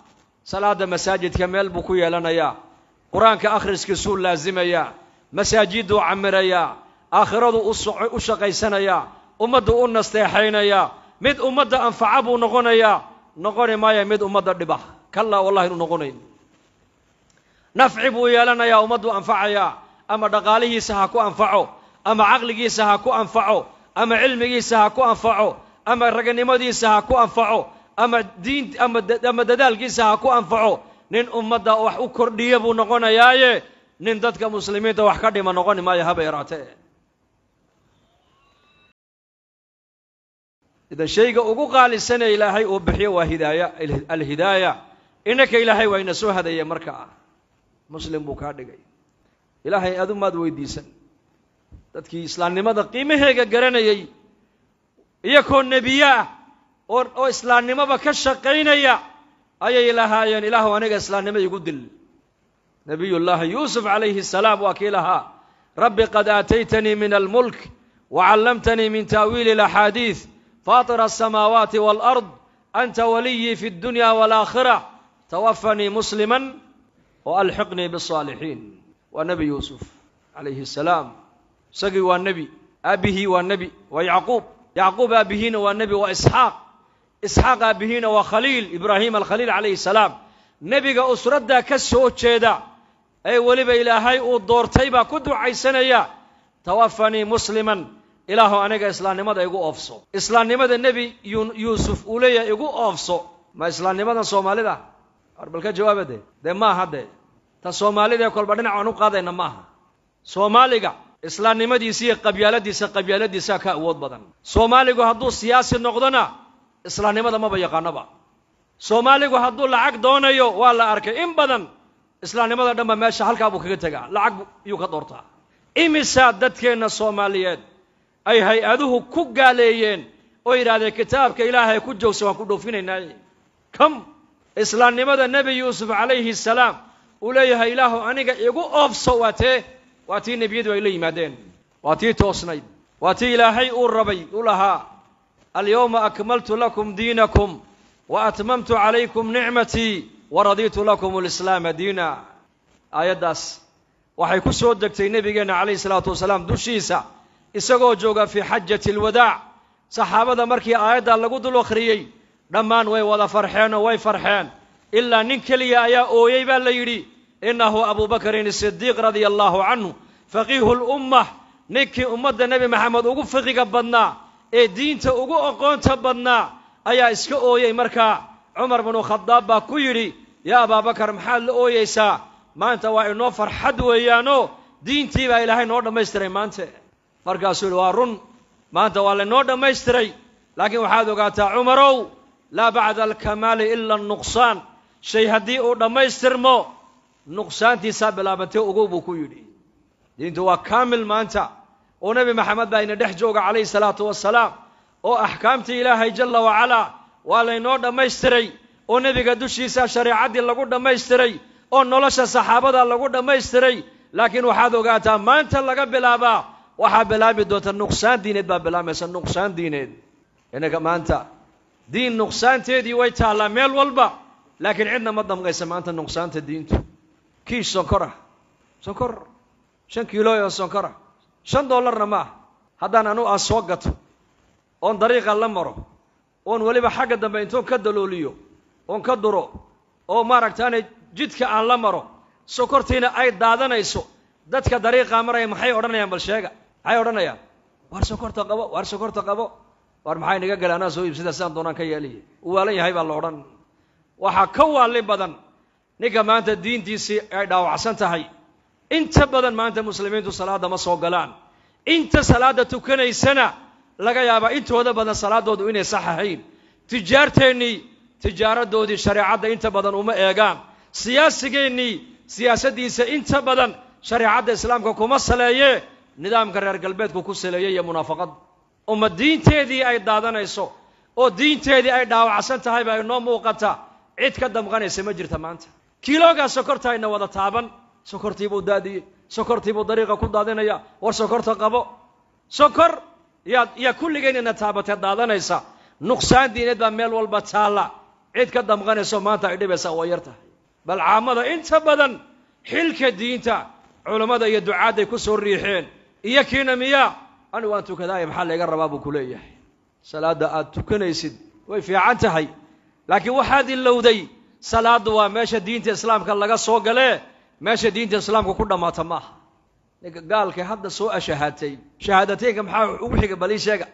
salaada masaajidka meel buu ku yeelanayaa qur-aanka akhriskiisuu laasimayaa masaajiduu camirayaa aakhiradu u shaqaysanayaa ummaddu u nasteexaynayaa mid ummadda anfaca buu noqonayaa noqoni maaya mid ummadda dhiba kallaa wallahi inuu noqonayn nafci buu yeelanayaa ummaddu anfacayaa ama dhaqaalihiisa ha ku anfaco ama caqligiisa ha ku anfaco ama cilmigiisa ha ku anfaco ama raganimadiisa ha ku anfaco ama diin amaama dadaalkiisa ha ku anfaco nin ummadda wax u kordhiya buu noqonayaaye nin dadka muslimiinta wax ka dhima noqoni maayo haba yaraatee idan shayga ugu qaalisane ilaahay uu bixiyo waa hidaaya alhidaaya innaka ilaahay waa ina soo hadaye markaa muslim buu kaa dhigay ilaahay adumaad weydiisan dadkii islaamnimada qiimaheega garanayay iyo koo nebiye ah oo oo islaamnimoba ka shaqaynaya ayay lahaayeen ilaahu aniga islaamnimo igu dil nebiyullaahi yuusuf calayhi asalaam waa kii lahaa rabbi qad aataytanii min almulk wa callamtanii min taawiili alaxaadiid faطir الsamaawaati wاlأrd anta waliyi fi اddunya wاlaakhira twafanii muslima o alxiqnii bالصaalixiin waa nebi yuusuf calayhi الsalaam isagii waa nebi aabihii waa nebi waa yacquub yacquub aabihiina waa nebi waa isxaaq isxaaq aabihiina waa khaliil ibraahim alkhaliil calayhi الsalaam nebiga usraddaa ka soo jeeda ee weliba ilaahay uu doortay baa ku ducaysanaya twafanii musliman ilaahu aniga islaamnimada igu oofso islaamnimada nebi yuusuf uu leeyahay igu oofso ma islaamnimadan soomaalida war balka jawaaba dee dee maaha dee ta soomaalidee kolba dhinac aan u qaadayna maaha soomaaliga islaamnimadiisa iyo qabyaaladiisa qabyaaladiisaa ka awood badan soomaaligu hadduu siyaasi noqdona islaamnimada maba yaqaanaba soomaaligu hadduu lacag doonayo waa la arkay in badan islaamnimada dhanba meesha halkaa buu kaga tegaa lacag yuu ka doortaa imisaa dadkeenna soomaaliyeed ay hay-aduhu ku gaaleeyeen oo yidhaahdeen kitaabka ilaahay ku joogsa waan ku dhoofinaynaaye kam islaamnimada nebi yuusuf calayhi salaam uu leeyahay ilaahu aniga igu oofso waa tee waa tii nebiyadu ay la yimaadeen waa tii toosnayd waa tii ilaahay uu rabay u lahaa alyawma akmaltu lakum diinakum wa atmamtu calaykum nicmatii wa radiitu lakum alislaama diina aayaddaas waxay ku soo degtay nebigeenna calayhi salaatu wasalaam dushiisa isagoo jooga fii xajati alwadaac saxaabada markii aayaddaa lagu dul akhriyey dhammaan way wada farxeenoo way farxeen ilaa nin keliya ayaa ooyey baa la yidhi innahu abuu bakarin sidiiq radia allaahu canhu faqiihu lummah ninkii ummadda nebi maxamed ugu fiqiga badnaa ee diinta ugu aqoonta badnaa ayaa iska ooyey markaa cumar binu khadaab baa ku yidhi yaa abaabakar maxaad la ooyeysaa maanta waa inoo farxad weeyaanoo diintii baa ilaahay noo dhammaystiray maante markaasuu yidhi waa run maanta waa laynoo dhammaystiray laakiin waxaad ogaataa cumarow laa bacda alkamaali ila anuqsaan shay haddii uu dhammaystirmo nuqsaantiisaa bilaabatay ogow buu ku yidhi diintu waa kaamil maanta oo nebi maxamed baa ina dhex jooga calayhi salaatu wasalaam oo axkaamtii ilaahay jalla wacalaa waa laynoo dhammaystiray oo nebiga dushiisa shareecaddii lagu dhammaystiray oo nolosha saxaabada lagu dhammaystiray laakiin waxaad ogaataa maanta laga bilaabaa waxaa bilaabi doonta nuqsaan diineed baa bilaabmaysa nuqsaan diineed innaga maanta diin nuqsaanteedii way taallaa meel walba laakiin cidna ma damqaysa maanta nuqsaanta diintu kiish sonkora ah? sonkor shan kiilo oo sonkora ah. shan dollarna ma ah haddaan anu aan soo gato oon dariiqa la maro oon weliba xagga dambe intoon ka dalooliyo oon ka duro oo maaragtaana jidka aan la maro sokortiina ay daadanayso dadka dariiqaa maraya maxay odhanayaan bal sheega maxay odhanayaan waar sokorta qabo war sokorta qabo waar maxaa naga gala anaa soo iibsada sidaan doonaan ka yeeliya u waalan yahay baa la odhan waxaa ka waalli badan ninka maanta diintiisii ay dhaawacsan tahay inta badan maanta muslimiintu salaadda ma soo galaan inta salaadda tukanaysana laga yaabaa intooda badan salaadoodu inay sax ahayn tijaarteennii tijaaradoodii shareecadda inta badan uma eegaan siyaasigeennii siyaasaddiisa inta badan shareecadda islaamka kuma saleeyee nidaamka reer galbeedku ku saleeyay iyo munaafaqada uma diinteedii ay daadanayso oo diinteedii ay dhaawacsan tahayba ay noo muuqata cid ka damqanaysa ma jirta maanta kiiloogaa sokortaayna wada taaban sokortiibuu daadiyey sokortiibuu dariiqa ku daadinaya war sokorta qabo sokor yaad yaa kulligeenina taabatee daadanaysa nuqsaan diineed baa meel walba taalla cid ka damqanayso maanta ay dhibaysaa waa yar bal caamada inta badan xilka diinta culammada iyo ducaadday ku soo riixeen iyo kiina miyaa ani waan tukadaaya maxaa layga rabaa buu kuleeyahay salaadda aad tukanaysid way fiican tahay laakiin waxaad ilowday salaaddu waa meesha diinta islaamka laga soo galee meesha diinta islaamka ku dhammaata maaha ninka gaalka hadda soo ashahaatay shahaadateynka maxaa ugu xiga balii sheega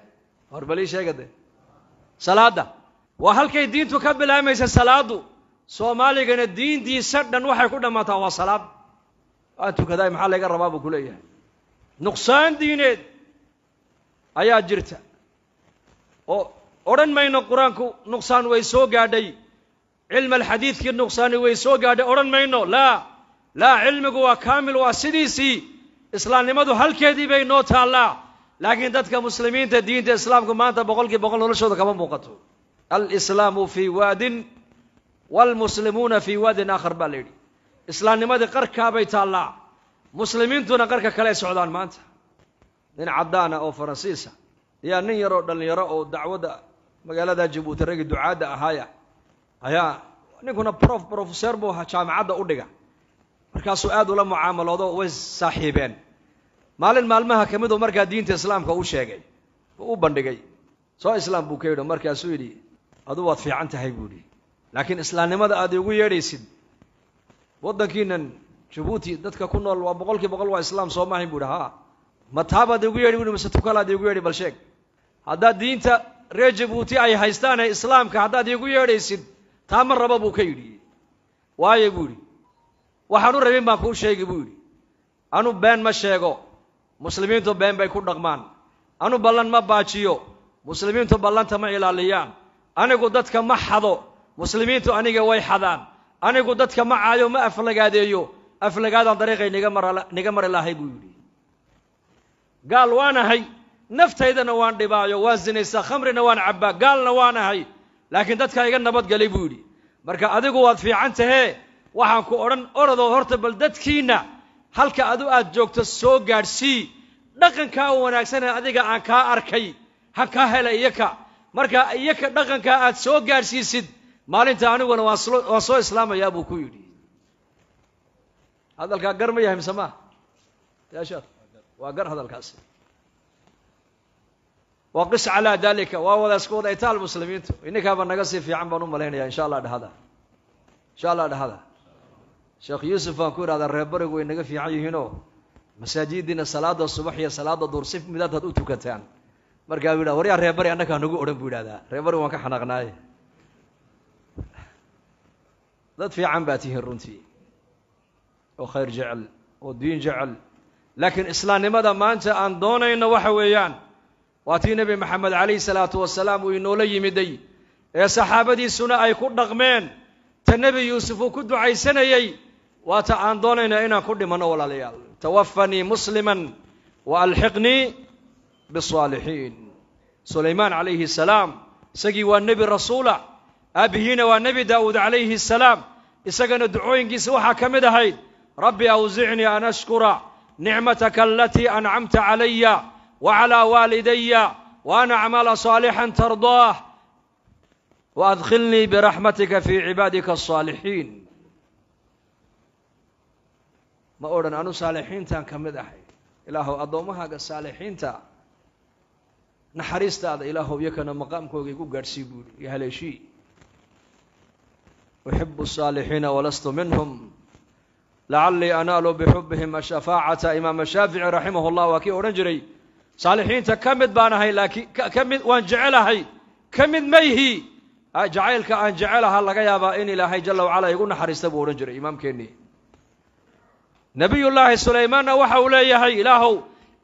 hor balii sheega de salaadda waa halkay diintu ka bilaamaysa salaaddu soomaaligana diintiisa dhan waxay ku dhammaataa waa salaad waan tukadaay maxaa layga rabaa buu ku leeyahay nuqsaan diineed ayaa jirta oo odhan mayno qur-aanku nuqsaan way soo gaadhay cilmi alxadiidkii nuqsaani way soo gaadhay odhan mayno laa laa cilmigu waa kaamil waa sidiisii islaamnimadu halkeedii bay noo taallaa laakiin dadka muslimiinta diinta islaamku maanta boqolkii boqol noloshooda kama muuqato alislaamu fii waadin waalmuslimuuna fii waadin aakhar baa la yidhi islaamnimadii qarkaa bay taallaa muslimiintuna qarka kale socdaan maanta nin caddaana oo faransiisa ayaa nin yaroo dhallinyaro oo dacwadda magaalada jabuuti ragii ducaadda ahaaya ayaa ninkuna rof profeseer buu ahaa jaamacadda u dhiga markaasuu aada ula mucaamaloodo way saaxiibeen maalin maalmaha ka miduu markaa diinta islaamka u sheegay u bandhigay soo islaam buu ka yidhi markaasuu yidhi adu waad fiican tahay buu yidhi laakiin islaamnimada aad iigu yeedhaysid waddankiinan jabuuti dadka ku nool waa boqolkii boqol waa islaam soo maahayn buu idhi ha ma taabaad igu yeedhi bui mise tukalaad igu yeedhi bal sheeg haddaad diinta reer jabuuti ay haystaane islaamka haddaad iigu yeedhaysid taa ma raba buu ka yidhi waayo buu yidhi waxaan u rabin baan kuu sheegi buu yidhi anu been ma sheego muslimiintu been bay ku dhaqmaan anu ballan ma baajiyo muslimiintu ballanta ma ilaaliyaan anigu dadka ma xado muslimiintu aniga way xadaan anigu dadka ma caayo ma aflagaadeeyo aflagaadaan dariiqay nigmarniga mari lahay buu yidhi gaal waan ahay naftaydana waan dhibaayo waan sinaysaa khamrina waan cabbaa gaalna waan ahay laakiin dadkaa iga nabadgelay buu yidhi marka adigu waad fiican tahee waxaan ku odhan orodoo horta bal dadkiinna halka adu aad joogto soo gaadhsii dhaqankaa u wanaagsanee adiga aan kaa arkay ha kaa hela iyaka marka iyaka dhaqankaa aad soo gaadhsiisid maalinta aniguna waan soo islaamayaa buu ku yidhi hadalkaa gar ma yahay mise ma yaashaad waa gar hadalkaasi wa qis calaa dalika waa wada isku wada itaal muslimiintu ininkaaba naga sii fiican baan u malaynaya insha allah dhexada insha allah dhahada sheekh yuusuf aan ku idhahdaa reerbarigu way naga fiican yihiinoo masaajidina salaada subax iyo salaada duur si midaadaad u tukataan markaa bu waryaa reebari annakaa nagu odhan bu yidhahdaa reebari waan ka xanaaqnaaye dad fiican baa tihiin runtii oo khayr jecel oo diin jecel laakiin islaamnimada maanta aan doonayno waxa weeyaan waa tii nebi maxamed calayhi salaatu wasalaam uu inoola yimiday ee saxaabadiisuna ay ku dhaqmeen ta nebi yuusuf uu ku ducaysanayey waa ta aan doonayna inaan ku dhimanno walaalayaal tawafanii musliman wa alxiqnii bisaalixiin sulaymaan calayhi salaam isagii waa nebi rasuula aabbihiina waa nebi daa'uud calayhi salaam isagana ducooyinkiisa waxaa ka mid ahayd rabbi awsicnii an ashkura nicmataka alatii ancamta calaya wacalaa waalidaya wa an acmala saalixan tardaah waadkhilnii biraxmatika fii cibaadika asaalixiin ma odhan anu saalixiintan ka mid ahay ilaahow addoommahaaga saalixiinta naxariistaada ilaahow iyakana maqaamkooga igu gaadhsii buuri iyo haleeshii uxibu asaalixiina walastu minhum lacallii anaalu bixubbihim ashafaacata imaam shaafici raximahu llah waa kii odhan jiray saalixiinta ka mid baan ahay laakiin ka mid waan jecelahay ka mid mayhi jacaylka aan jecelaha laga yaabaa in ilaahay jalla wacala igu naxariista buu odhan jiray imaamkeennii nebiyullaahi sulaymaanna waxa uu leeyahay ilaahow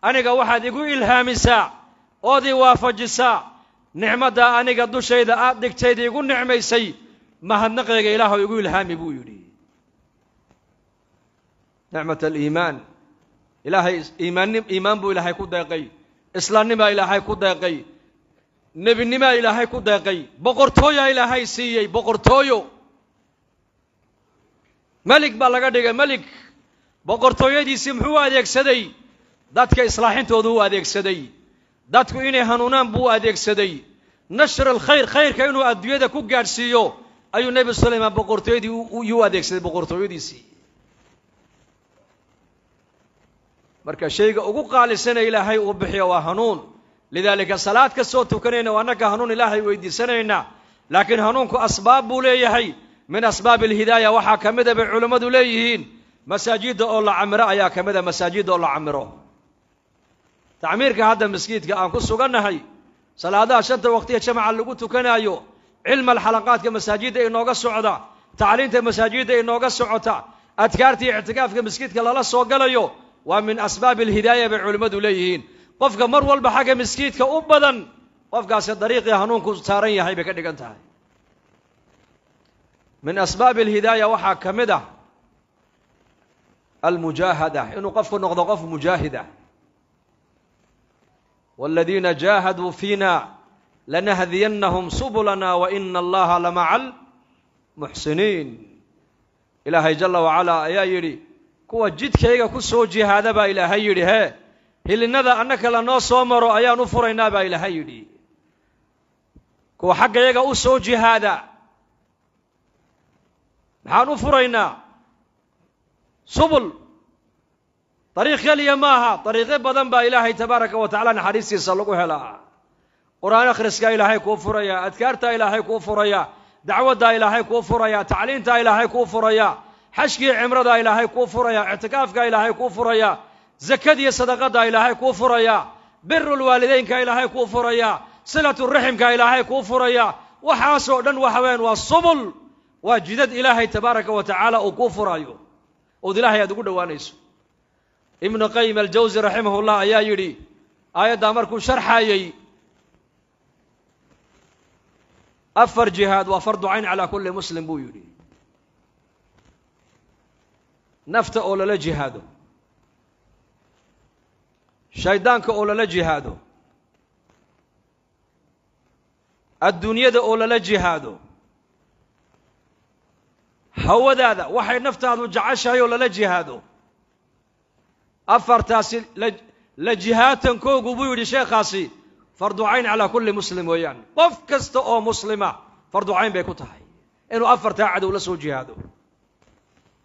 aniga waxaad igu ilhaamisaa ood ii waafajisaa nicmadda aniga dushayda aad dhigtayd igu nicmaysay mahadnaqayga ilaahow igu ilhaami buu yidhi nicmat aliimaan ilaahay iimaanni iimaan buu ilaahay ku deeqay islaamnimaa ilaahay ku deeqay nebinimaa ilaahay ku deeqay boqortooyaa ilaahay siiyey boqortooyo melig baa laga dhigay melig boqortooyadiisii muxuu u adeegsaday dadka islaaxintooda u adeegsaday dadku inay hanuunaan buu u adeegsaday nashr alkhayr khayrka inuu adduunyada ku gaadhsiiyo ayuu nebi sulaymaan boqortooyadii yuu adeegsaday boqortooyadiisii marka shayga ugu qaalisana ilaahay uu bixiyo waa hanuun lidaalika salaad kastoo tukanayna waa annaga hanuun ilaahay weydiisanaynaa laakiin hanuunku asbaab buu leeyahay min asbaab alhidaaya waxaa ka mid a ah bay culimmadu leeyihiin masaajidda oo la camiro ayaa ka a ah masaajidda oo la camiro tacmiirka hadda maskiidka aan ku sugannahay salaadaha shanta waqtiga jamaca lagu tukanaayo cilmal xalaqaadka masaajidda inooga socda tacliinta masaajidda inooga socota adkaartii ictikaafka maskiidka lala soo galayo waa min asbaab alhidaaya bay culimmadu leeyihiin qofka mar walba xagga miskiidka u badan qofkaasi dariiqii hanuunku saaran yahay bay ka dhigan tahay min asbaabi alhidaaya waxaa ka mid ah almujaahada inuu qofku noqdo qof mujaahid ah waaladiina jaahaduu fiina lanahdiyannahum subulana wa ina allaha lamaca almuxsiniin ilaahay jala wacalaa ayaa yidhi kuwa jidkayga ku soo jihaada baa ilaahay yidhi he hilinada annaka lanoo soo maro ayaan u furaynaa baa ilaahay yidhi kuwa xaggayaga u soo jihaada maxaan u furaynaa subul dariiq keliya maaha dariiqyo badan baa ilaahay tabaaraka wa tacaala naxariistiisa lagu helaa qur-aan akhriskaa ilaahay kuu furaya adkaartaa ilaahay kuu furaya dacwaddaa ilaahay kuu furaya tacliintaa ilaahay kuu furaya xajkii cimradaa ilaahay kuu furaya ictikaafka ilaahay kuu furaya zakadiiyo sadaqadaa ilaahay kuu furayaa birulwaalidaynka ilaahay kuu furayaa silaturaximka ilaahay kuu furaya waxaasoo dhan waxa weeyaan waa subul waa jidad ilaahay tabaaraka wa tacaala uu kuu furaayo ood ilaahay aad ugu dhowaanayso ibnu qayim aljawsi raximahullah ayaa yidhi aayaddaa markuu sharxaayey afar jihaad waa fardu cayn calaa kulli muslim buu yidhi nafta oo lala jihaado shaydaanka oo lala jihaado adduunyada oo lala jihaado hawadaada waxay naftaadu jeceshahay oo lala jihaado afartaasi la la jihaatankooguu buu yidhi sheekhaasi farducayn calaa kulli muslim weeyaan qof kasta oo muslima farducayn bay ku tahay inuu afartaa cadow la soo jihaado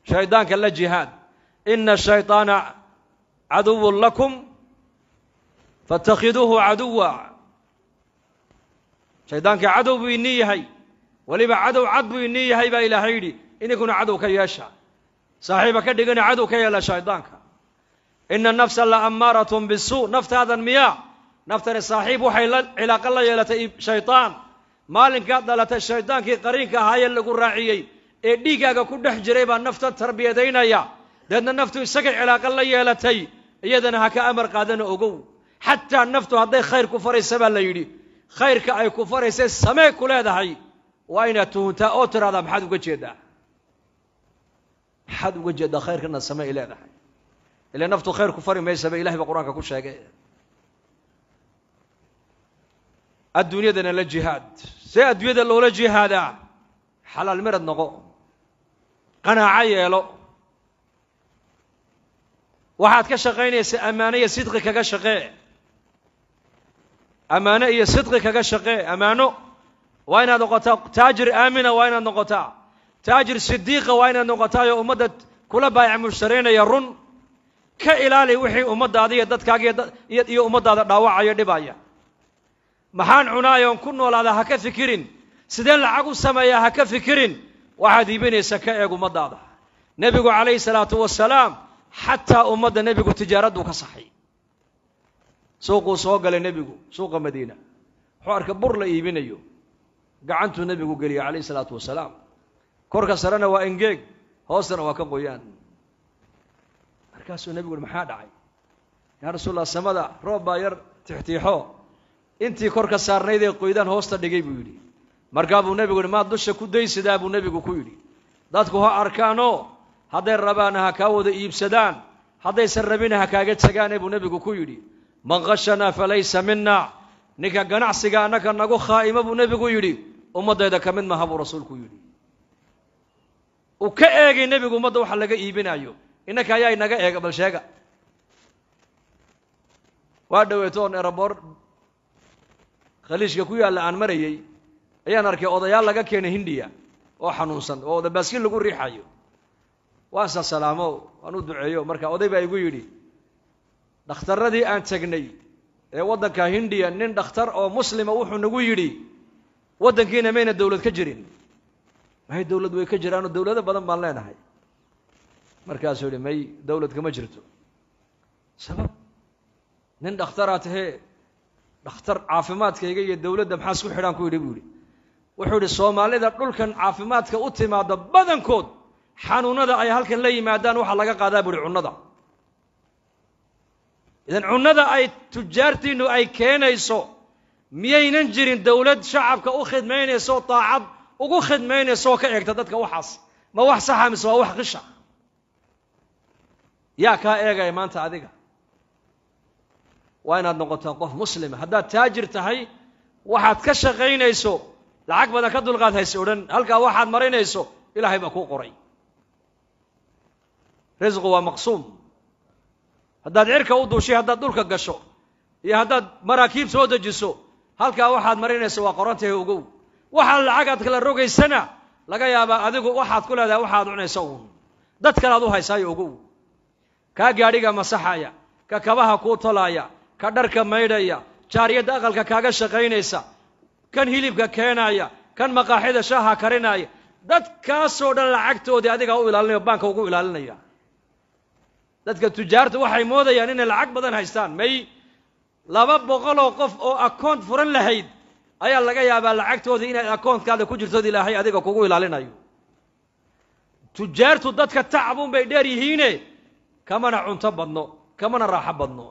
shaydaanka la jihaad ina shayطaana caduwu lakum faاtakhiduuhu caduwa shaydaanka cadow buu inii yahay weliba cadow cad buu inii yahay baa ilaahay yidhi idinkuna cadow ka yeesha saaxiiba ka dhigana cadow ka yeela shaydaanka ina nafsa laamaaratun bisu naftaadan miyaa naftani saaxiib waxay la cilaaqo la yeelatay shayطaan maalinkaad dhalatay shaydaankii qariinka ahaayee lagu raaciyey ee dhiiggaaga ku dhex jiray baa nafta tarbiyadaynaya deedna naftu isagay cilaaqo la yeelatay iyadana ha ka amar qaadana ogow xataa naftu hadday khayr ku faraysa baa la yidhi khayrka ay ku faraysay samee ku leedahay waa inaad tuhuntaa oo tiraahdaa maxaad uga jeeddaa maxaad uga jeeddaa khayrka samee ay leedahay naftu khayr ku fari maysaba ilahay ba qur-aanka ku sheegay adduunyadana la jihaad see adduunyada loola jihaadaa xalaal mirad noqo qanaaco yeelo waxaad ka shaqaynaysaa ammaano iyo sidqi kaga shaqee ammaano iyo sidqi kaga shaqee ammaano waa inaad noqotaa taajir aamina waa inaad noqotaa taajir sidiiqa waa inaad noqotaa oo ummadda kula baayac mushtaraynaya run ka ilaali wixii ummaddaada iyo dadkaaga iyo ummaddaada dhaawacayo dhibaya maxaan cunaayoon ku noolaadaa ha ka fikirin sidee lacag u sameeyaa ha ka fikirin waxaad iibinaysaa ka eeg ummaddaada nebigu calayhi salaatu wasalaam xataa ummadda nebigu tijaaradduu ka saxay suuquu soo galay nebigu suuqa madiina wuxuu arkay bur la iibinayo gacantuu nebigu geliyay calayhi salaatu wasalaam korka sarena waa engeeg hoostana waa ka qoyaan markaasuu nebigu uhi maxaa dhacay yaa rasuul allah samada roob baa yar tixtiixo intii korka saarnayd ee qoydaan hoosta dhigay buu yidhi markaa buu nebigu yidhi maad dusha ku daysidaa buu nebigu ku yidhi dadku ha arkaanoo hadday rabaan ha kaa wada iibsadaan haddaysan rabina ha kaaga tegaane buu nebigu ku yidhi man qashanaa falaysa mina ninka ganacsiga annaka nagu khaaimo buu nebigu yidhi ummaddayda ka mid maha buu rasuulku yidhi uu ka eegay nebigu ummadda waxa laga iibinayo innaka ayaa inaga eega bal sheega waa dhoweeto oon eraboor khaliijka ku yaalla aan marayey ayaan arkay odayaal laga keenay hindiya oo xanuunsan oo oda baaskiil lagu riixayo waasa salaamow waan u duceeyo marka oday baa igu yidhi dhakhtarradii aan tegnay ee waddanka hindiya nin dhakhtar oo muslima wuxuu nagu yidhi waddankiina mayna dawlad ka jirin mahay dawlad way ka jiraanoo dowlado badan baan leenahay markaasuu yihi may dawlad kama jirto sabab nin dhakhtaraa tahee dhakhtar caafimaadkayga iyo dawladda maxaa isku xidhaan ku yidhi buu yidhi wuxuu idhi soomaalida dhulkan caafimaadka u timaada badankood xanuunada ay halkan la yimaadaan waxaa laga qaadaa buuhi cunnada idan cunnada ay tujaartiinnu ay keenayso miyaynan jirin dowlad shacabka u khidmaynayso daacad ugu khidmaynaysooo ka eegta dadka waxaas ma wax saxa mise waa wax qisha yaa kaa eegaya maanta adiga waa inaad noqotaa qof muslima haddaad taajir tahay waxaad ka shaqaynayso lacag badan ka dulqaad hayse odhan halkaa waxaad marinayso ilaahay baa kuu qoray risqu waa maqsuum haddaad cirka u duushay haddaad dhulka gasho iyo haddaad maraakiib soo dejiso halkaa waxaad marinayso waa qorantahay ogow waxaa lacagaad kala rogaysana laga yaabaa adigu waxaad ku leedahay waxaad cunaysa uun dad kalaad u haysaayo ogow kaa gaadhiga masaxaya ka kabaha kuu tolaaya ka dharka maydhaya jaariyadda aqalka kaaga shaqaynaysa kan hilibka keenaaya kan maqaaxida shaaha karinaya dadkaasoo dhan lacagtoodii adigaa u ilaalinaya baanka ugu ilaalinaya dadka tujaarta waxay moodayaan inay lacag badan haystaan may laba boqoloo qof oo akoont furan lahayd ayaa laga yaabaa lacagtoodii inay akoonkaada ku jirtood ilaahay adiga kugu ilaalinayo tujaartu dadka tacbuun bay dheer yihiine kamana cunto badno kamana raaxo badno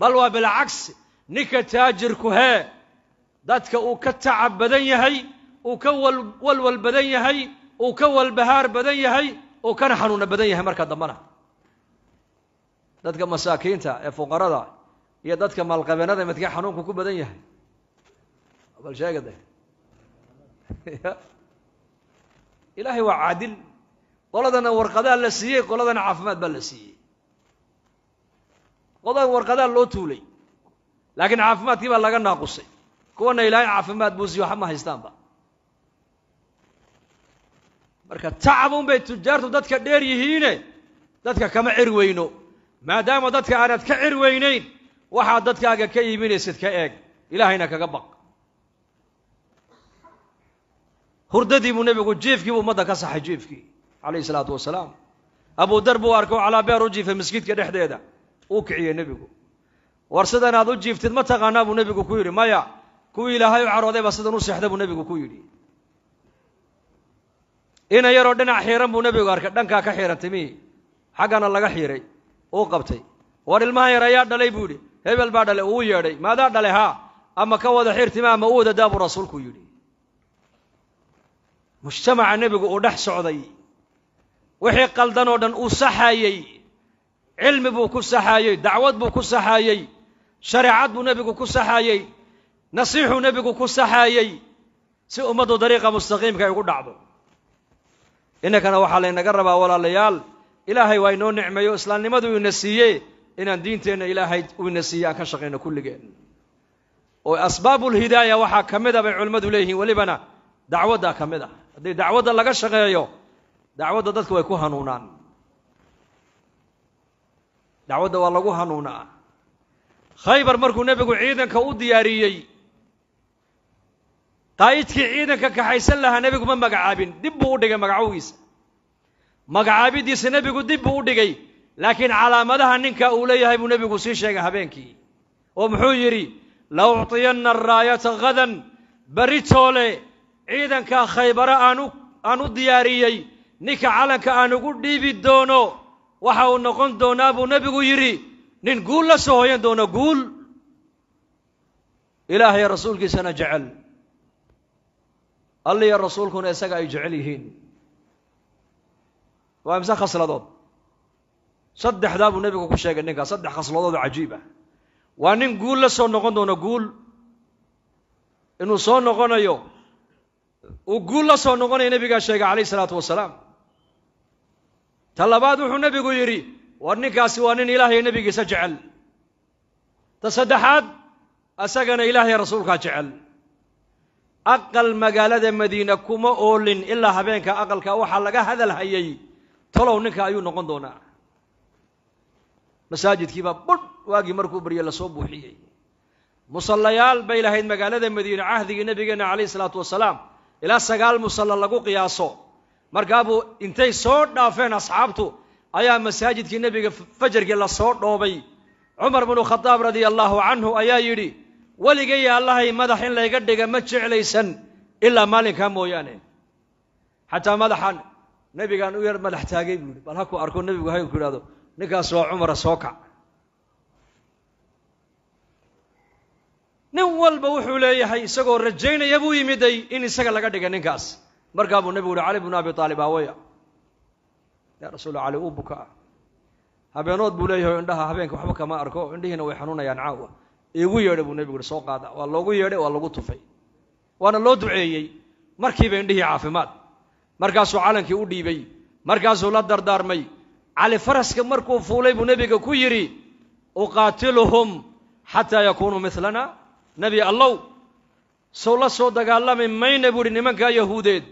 bal waa bilcagsi ninka taajirku hee dadka uu ka tacab badan yahay uu ka walwal badan yahay uu ka walbahaar badan yahay uu kana xanuuna badan yahay marka dambana dadka masaakiinta ee fuqarada iyo dadka maalqabeenada midkee xanuunku ku badan yahay bal sheega de ilaahay waa caadil qoladana warqadaa la siiyey qoladana caafimaad baa la siiyey qoladan warqadaa loo tuulay laakiin caafimaadkii baa laga naaqusay kuwana ilaahay caafimaad buusi waxba ma haystaanba marka tacabun bay tujaartu dadka dheer yihiine dadka kama cirweyno maadaama dadka aanad ka cirweynayn waxaad dadkaaga ka iiminaysid ka eeg ilaahayna kaga baq hurdadii buu nebigu jiifkii buu ummadda ka saxay jiifkii calayhi salaatu wasalaam dar buu arkay oo calaabeer u jiifay maskiidka dhexdeeda uu kiciyey nebigu war sidan aad u jiiftid ma taqaanaa buu nebigu ku yidhi maya kuwii ilaahay u carooday baa sidan u seexda buu nebigu ku yidhi ina yaroo dhinac xiiran buu nebigu arkay dhankaa ka xiiran timihii xaggana laga xiiray uu qabtay war ilmahan yar ayaa dhalay buu yidhi hebel baa dhalay uu yeedhay maadaa dhalay haa ama ka wada xiir timaha ma u wada daa buu rasuulku yidhi mujtamaca nebigu uu dhex socday wixii qaldan oo dhan uu saxaayey cilmi buu ku saxaayey dacwad buu ku saxaayey shareecad buu nebigu ku saxaayey nasiixuu nebigu ku saxaayey si ummaddu dariiqa mustaqiimka ay ugu dhacdo innankana waxaa laynaga rabaa walaalayaal ilaahay waa inoo nicmeeyo islaamnimadu ina siiye inaan diinteenna ilaahay uu ina siiye aan ka shaqayno kulligeen oo asbaabulhidaaya waxaa ka mid a ah bay culimmadu leeyihiin welibana dacwaddaa ka mid a ah. haddii dacwadda laga shaqeeyo dacwadda dadku way ku hanuunaan dacwadda waa lagu hanuunaa khaybar markuu nebigu ciidanka u diyaariyey daa'idkii ciidanka kaxaysan lahaa nebigu ma magacaabin dib buu u dhigay magacowgiisa magacaabidiisa nebigu dib buu u dhigay laakiin calaamadaha ninka uu leeyahay buu nebigu sii sheegay habeenkii oo muxuu yidhi la ucطiyanna araayata hadan berri toole ciidanka khaybare aanaan u diyaariyey ninka calanka aan ugu dhiibi doono waxa uu noqon doonaa buu nebigu yidhi nin guul la soo hoyan doono guul ilaahay rasuulkiisana jecel alliyo rasuulkuna isaga ay jecel yihiin waa imse khasladood saddexdaa buu nebigu ku sheegay ninkaa saddex khasladood oo cajiib ah waa nin guul la soo noqon doono guul inuu soo noqonayo uu guul la soo noqonaya nebigaa sheegay calayhi isalaatu wasalaam ta labaad wuxuu nebigu yidhi war ninkaasi waa nin ilaahay nebigiisa jecel ta saddexaad isagana ilaahay rasuulkaa jecel aqal magaalada madiina kuma oolin ilaa habeenka aqalka waxaa laga hadal tolow ninka ayuu noqon doonaa masaajidkiibaa budh waagii markuu baryey lasoo buuxiyey musallayaal bay lahayd magaalada madiina cahdigii nabigeenna calayhi isalaatu wasalaam ilaa sagaal musalla lagu qiyaaso markaabuu intay soo dhaafeen asxaabtu ayaa masaajidkii nebiga fajarkii lasoo dhoobay cumar binu khadaab radia allaahu canhu ayaa yidhi weligayo allahay madax in layga dhiga ma jeclaysan ilaa maalinkaa mooyaane xataa madaxan nebigaan u yar madax taagay buu yihi bal haku arko nebigu hayinku yidhahdo ninkaas waa cumara soo kac nin walba wuxuu leeyahay isagoo rajaynaya buu yimiday in isaga laga dhiga ninkaas markaa buu nebigu uhi cali bnu abi aalib aawaya yaa rasuula cali uu bukaa habeenood buu leeyahay indhaha habeenka waxba kama arko indhihiina way xanuunayaan caawa igu yeedhay buu nebigu yihi soo qaada waa loogu yeedhay waa lagu tufay waana loo duceeyey markiiba indhihii caafimaad markaasuu calankii u dhiibay markaasuu la dardaarmay cali faraska markuu fuulay buu nebiga ku yidhi uqaatiluhum xataa yakuunuu milana nebi allow sow la soo dagaalami mayna buu ihi nimankaa yahuudeed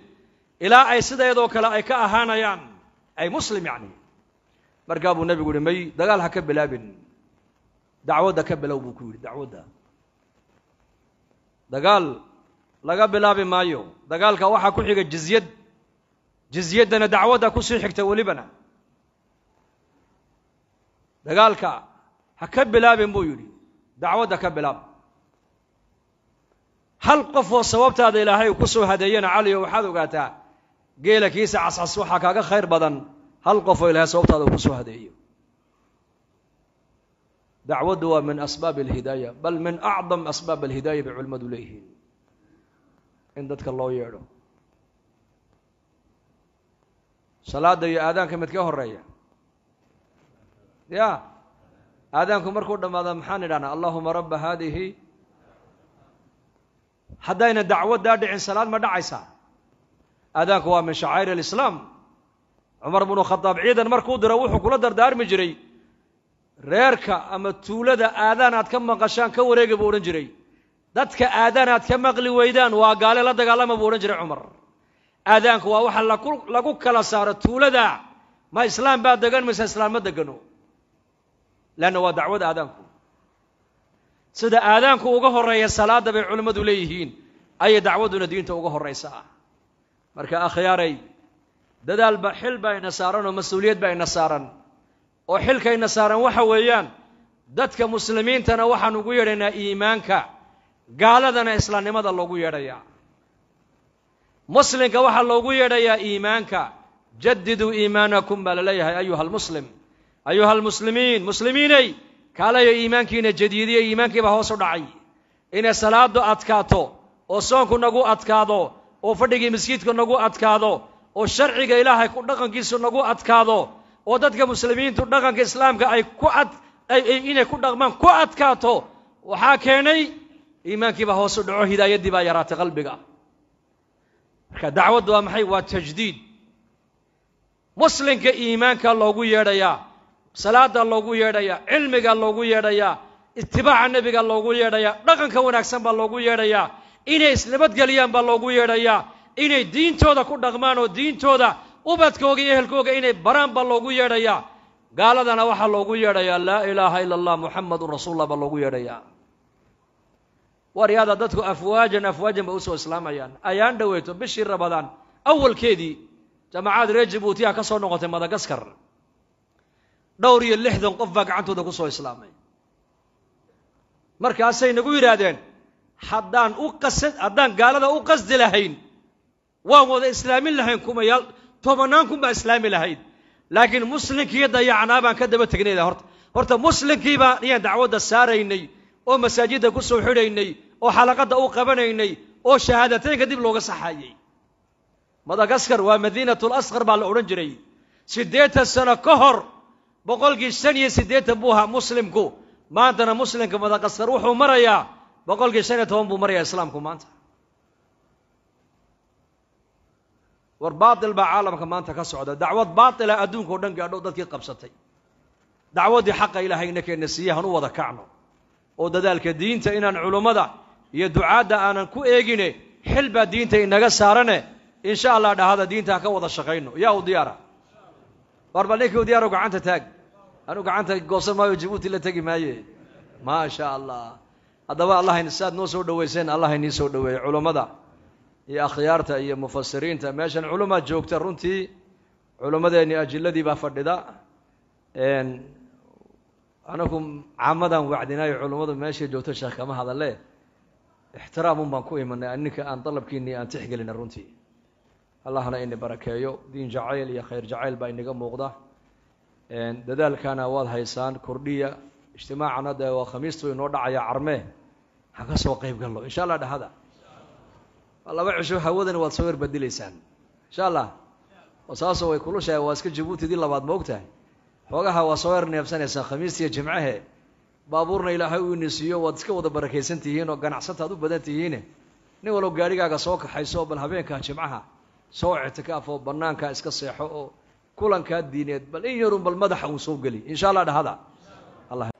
ilaa ay sideedoo kale ay ka ahaanayaan ay muslim yacni markaa buu nebigu yihi may dagaal ha ka bilaabin dacwadda ka bilow buu ku yidhi dacwadda dagaal laga bilaabi maayo dagaalka waxaa ku xiga jizyad jizyaddana dacwadda kusii xigta welibana dagaalka ha ka bilaabin buu yidhi dacwadda ka bilaab hal qof oo sababtaada ilaahay ku soo hadeeyana cali oo waxaad ogaataa geela kiisa cascas waxaa kaaga khayr badan hal qofoo ilaahay sababtaada uu ku hadeeyo dacwaddu waa min asbaab alhidaaya bal min acdam asbaab alhidaaya bay culimmadu leeyihiin in dadka loo yeedho salaada iyo aadaanka midkee horeeya ya aadaanku markuu dhammaada maxaan idhahnaa allahuma rabba haadihi haddayna dacwaddaa dhicin salaad ma dhacaysaa aadaanku waa min shacaa'ir alislaam cumar bnu khadaab ciidan markuu diro wuxuu kula dardaarmi jiray reerka ama tuulada aadaan aad ka maqashaan ka wareega buu odhan jiray dadka aadaan aad ka maqli weydaan waa gaale la dagaalama buu odhan jiray cumar aadaanku waa waxa lagu kala saaro tuulada ma islaam baa degan mise islaam ma degano leanna waa dacwad aadaanku sida aadaanku uga horreeya salaada bay culimmadu leeyihiin ayay dacwaduna diinta uga horraysaa marka akhyaaray dadaalba xil ba ayna saaran oo mas-uuliyad ba ina saaran oo xilkayna saaran waxa weeyaan dadka muslimiintana waxaan ugu yeedhaynaa iimaanka gaaladana islaamnimada loogu yeedhayaa muslimka waxaa loogu yeedhayaa iimaanka jadiduu iimaanakum baa la leeyahay ayuha almuslim ayuha almuslimiin muslimiiney kaalaya iimaankiina jadiidiyey iimaankiiba hoos u dhacay inay salaadu adkaato oo soonku nagu adkaado oo fadhigii maskiidku nagu adkaado oo sharciga ilaahay ku dhaqankiisu nagu adkaado oo dadka muslimiintu dhaqanka islaamka ay ku ad inay ku dhaqmaan ku adkaato waxaa keenay iimaankiiba hoosu dhaco hidaayadii yaraatay qalbiga marka dacwaddu waa maxay waa tajdiid muslimka iimaanka loogu yeedhayaa salaadaa loogu yeedhayaa cilmigaa loogu yeedhayaa itibaaca nebigaa loogu yeedhayaa dhaqanka wanaagsan baa loogu yeedhayaa inay isnabadgeliyaan baa loogu yeedhayaa inay diintooda ku dhaqmaan oo diintooda ubadkooga iyo ehelkooga inay baraan baa loogu yeedhayaa gaaladana waxaa loogu yeedhayaa laa ilaaha ila allah muxamadun rasuullah baa loogu yeedhayaa war dadku afwaajan afwaajan ba usoo islaamayaan ayaan dhoweyto bishii rabadaan awalkeedii jamacaad reer jabuutiyaha ka soo noqotay madagaskar dhowr iyo lixdan qof baa gacantooda ku soo islaamay markaasay nagu yidhaahdeen haddaan u qasa haddaan gaalada u qasdi lahayn waan wada islaamin lahayn kumayaal tobannaan kun baa islaami lahayd laakiin muslimkiiyo dayacnaa baan ka daba tegnayda horta horta baa ayaan dacwadda saaraynay oo masaajidda ku soo xidhaynay oo xalaqadda u qabanaynay oo shahaadateynka dib looga saxaayey madagaskar waa madiinatu laskar baa la odhan jiray siddeetan sano ka hor boqolkii shan iyo siddeetan buu ahaa muslimku maantana muslimka madagaskar wuxuu marayaa boqolkii shan iyo toban buu marayaa islaamku maanta war baatil baa caalamka maanta ka socda dacwad baatila o dhan gaadho dadkii qabsatay dacwaddii xaqa ilaahayna keenna siiye han u wada kacno oo dadaalka diinta inaan culummada iyo ducaadda aanan ku eegine xil baa diinta inaga saarane insha allah dhahada diintaa ka wada shaqayno yaa u diyaara war ninkii u diyaaro gacanta taag anu gacanta goosan maayo jibuuti la tegi maaye maa allah haddaba allahayna si aad noo soo dhawayseen allah inii soo dhaweeye culummada iyo akhyaarta iyo mufasiriinta meeshan culummaad joogta runtii culimmadeenni ajiladii baa fadhida anaku caamadaan wacdinaayo culummadu meeshay joogta sheekh kama hadalle ixtiraamun baan ku imanay aninka aan dalabkiinii aan tixgelina runtii allahna ini barakeeyo diin jacayl iyo khayr jacayl baa inaga muuqda dadaalkana waad haysaan kordhiya ijtimaacana dee waa khamiistu inoo dhacaya carme ha ka soo qayb gallo insha allah dhahada laba cisho hawadani waad soo erbadilaysaan insha allah saasoo way kulushahay waa iska jabuutidii labaad ma ogtahay xoogaha waa soo er neebsanaysaa khamiis iyo jimcahe baabuurna ilaahay uu inisiiyo waad iska wada barakaysan tihiin oo ganacsataad u badan tihiine nin wallow gaarigaaga soo kaxayso bal habeenkaa jimcaha soo ictikaaf oo bannaankaa iska seexo oo kulankaa diineed bal in yarun bal madaxa uun soo geli insha allah dhahada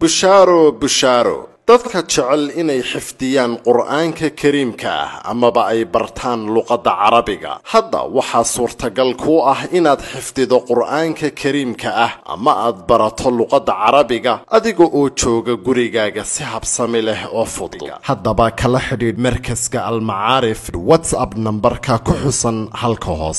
bushaaro bushaaro dadka jecel inay xifdiyaan qur'aanka kariimka ah amaba ay bartaan luqadda carabiga hadda waxaa suurtagal ku ah inaad xifdido qur'aanka kariimka ah ama aad barato luqadda carabiga adiga oo jooga gurigaaga si habsami leh oo fudud haddaba kala xidhiidh markaska almacaarif whatsapp nambarka ku xusan halka hoose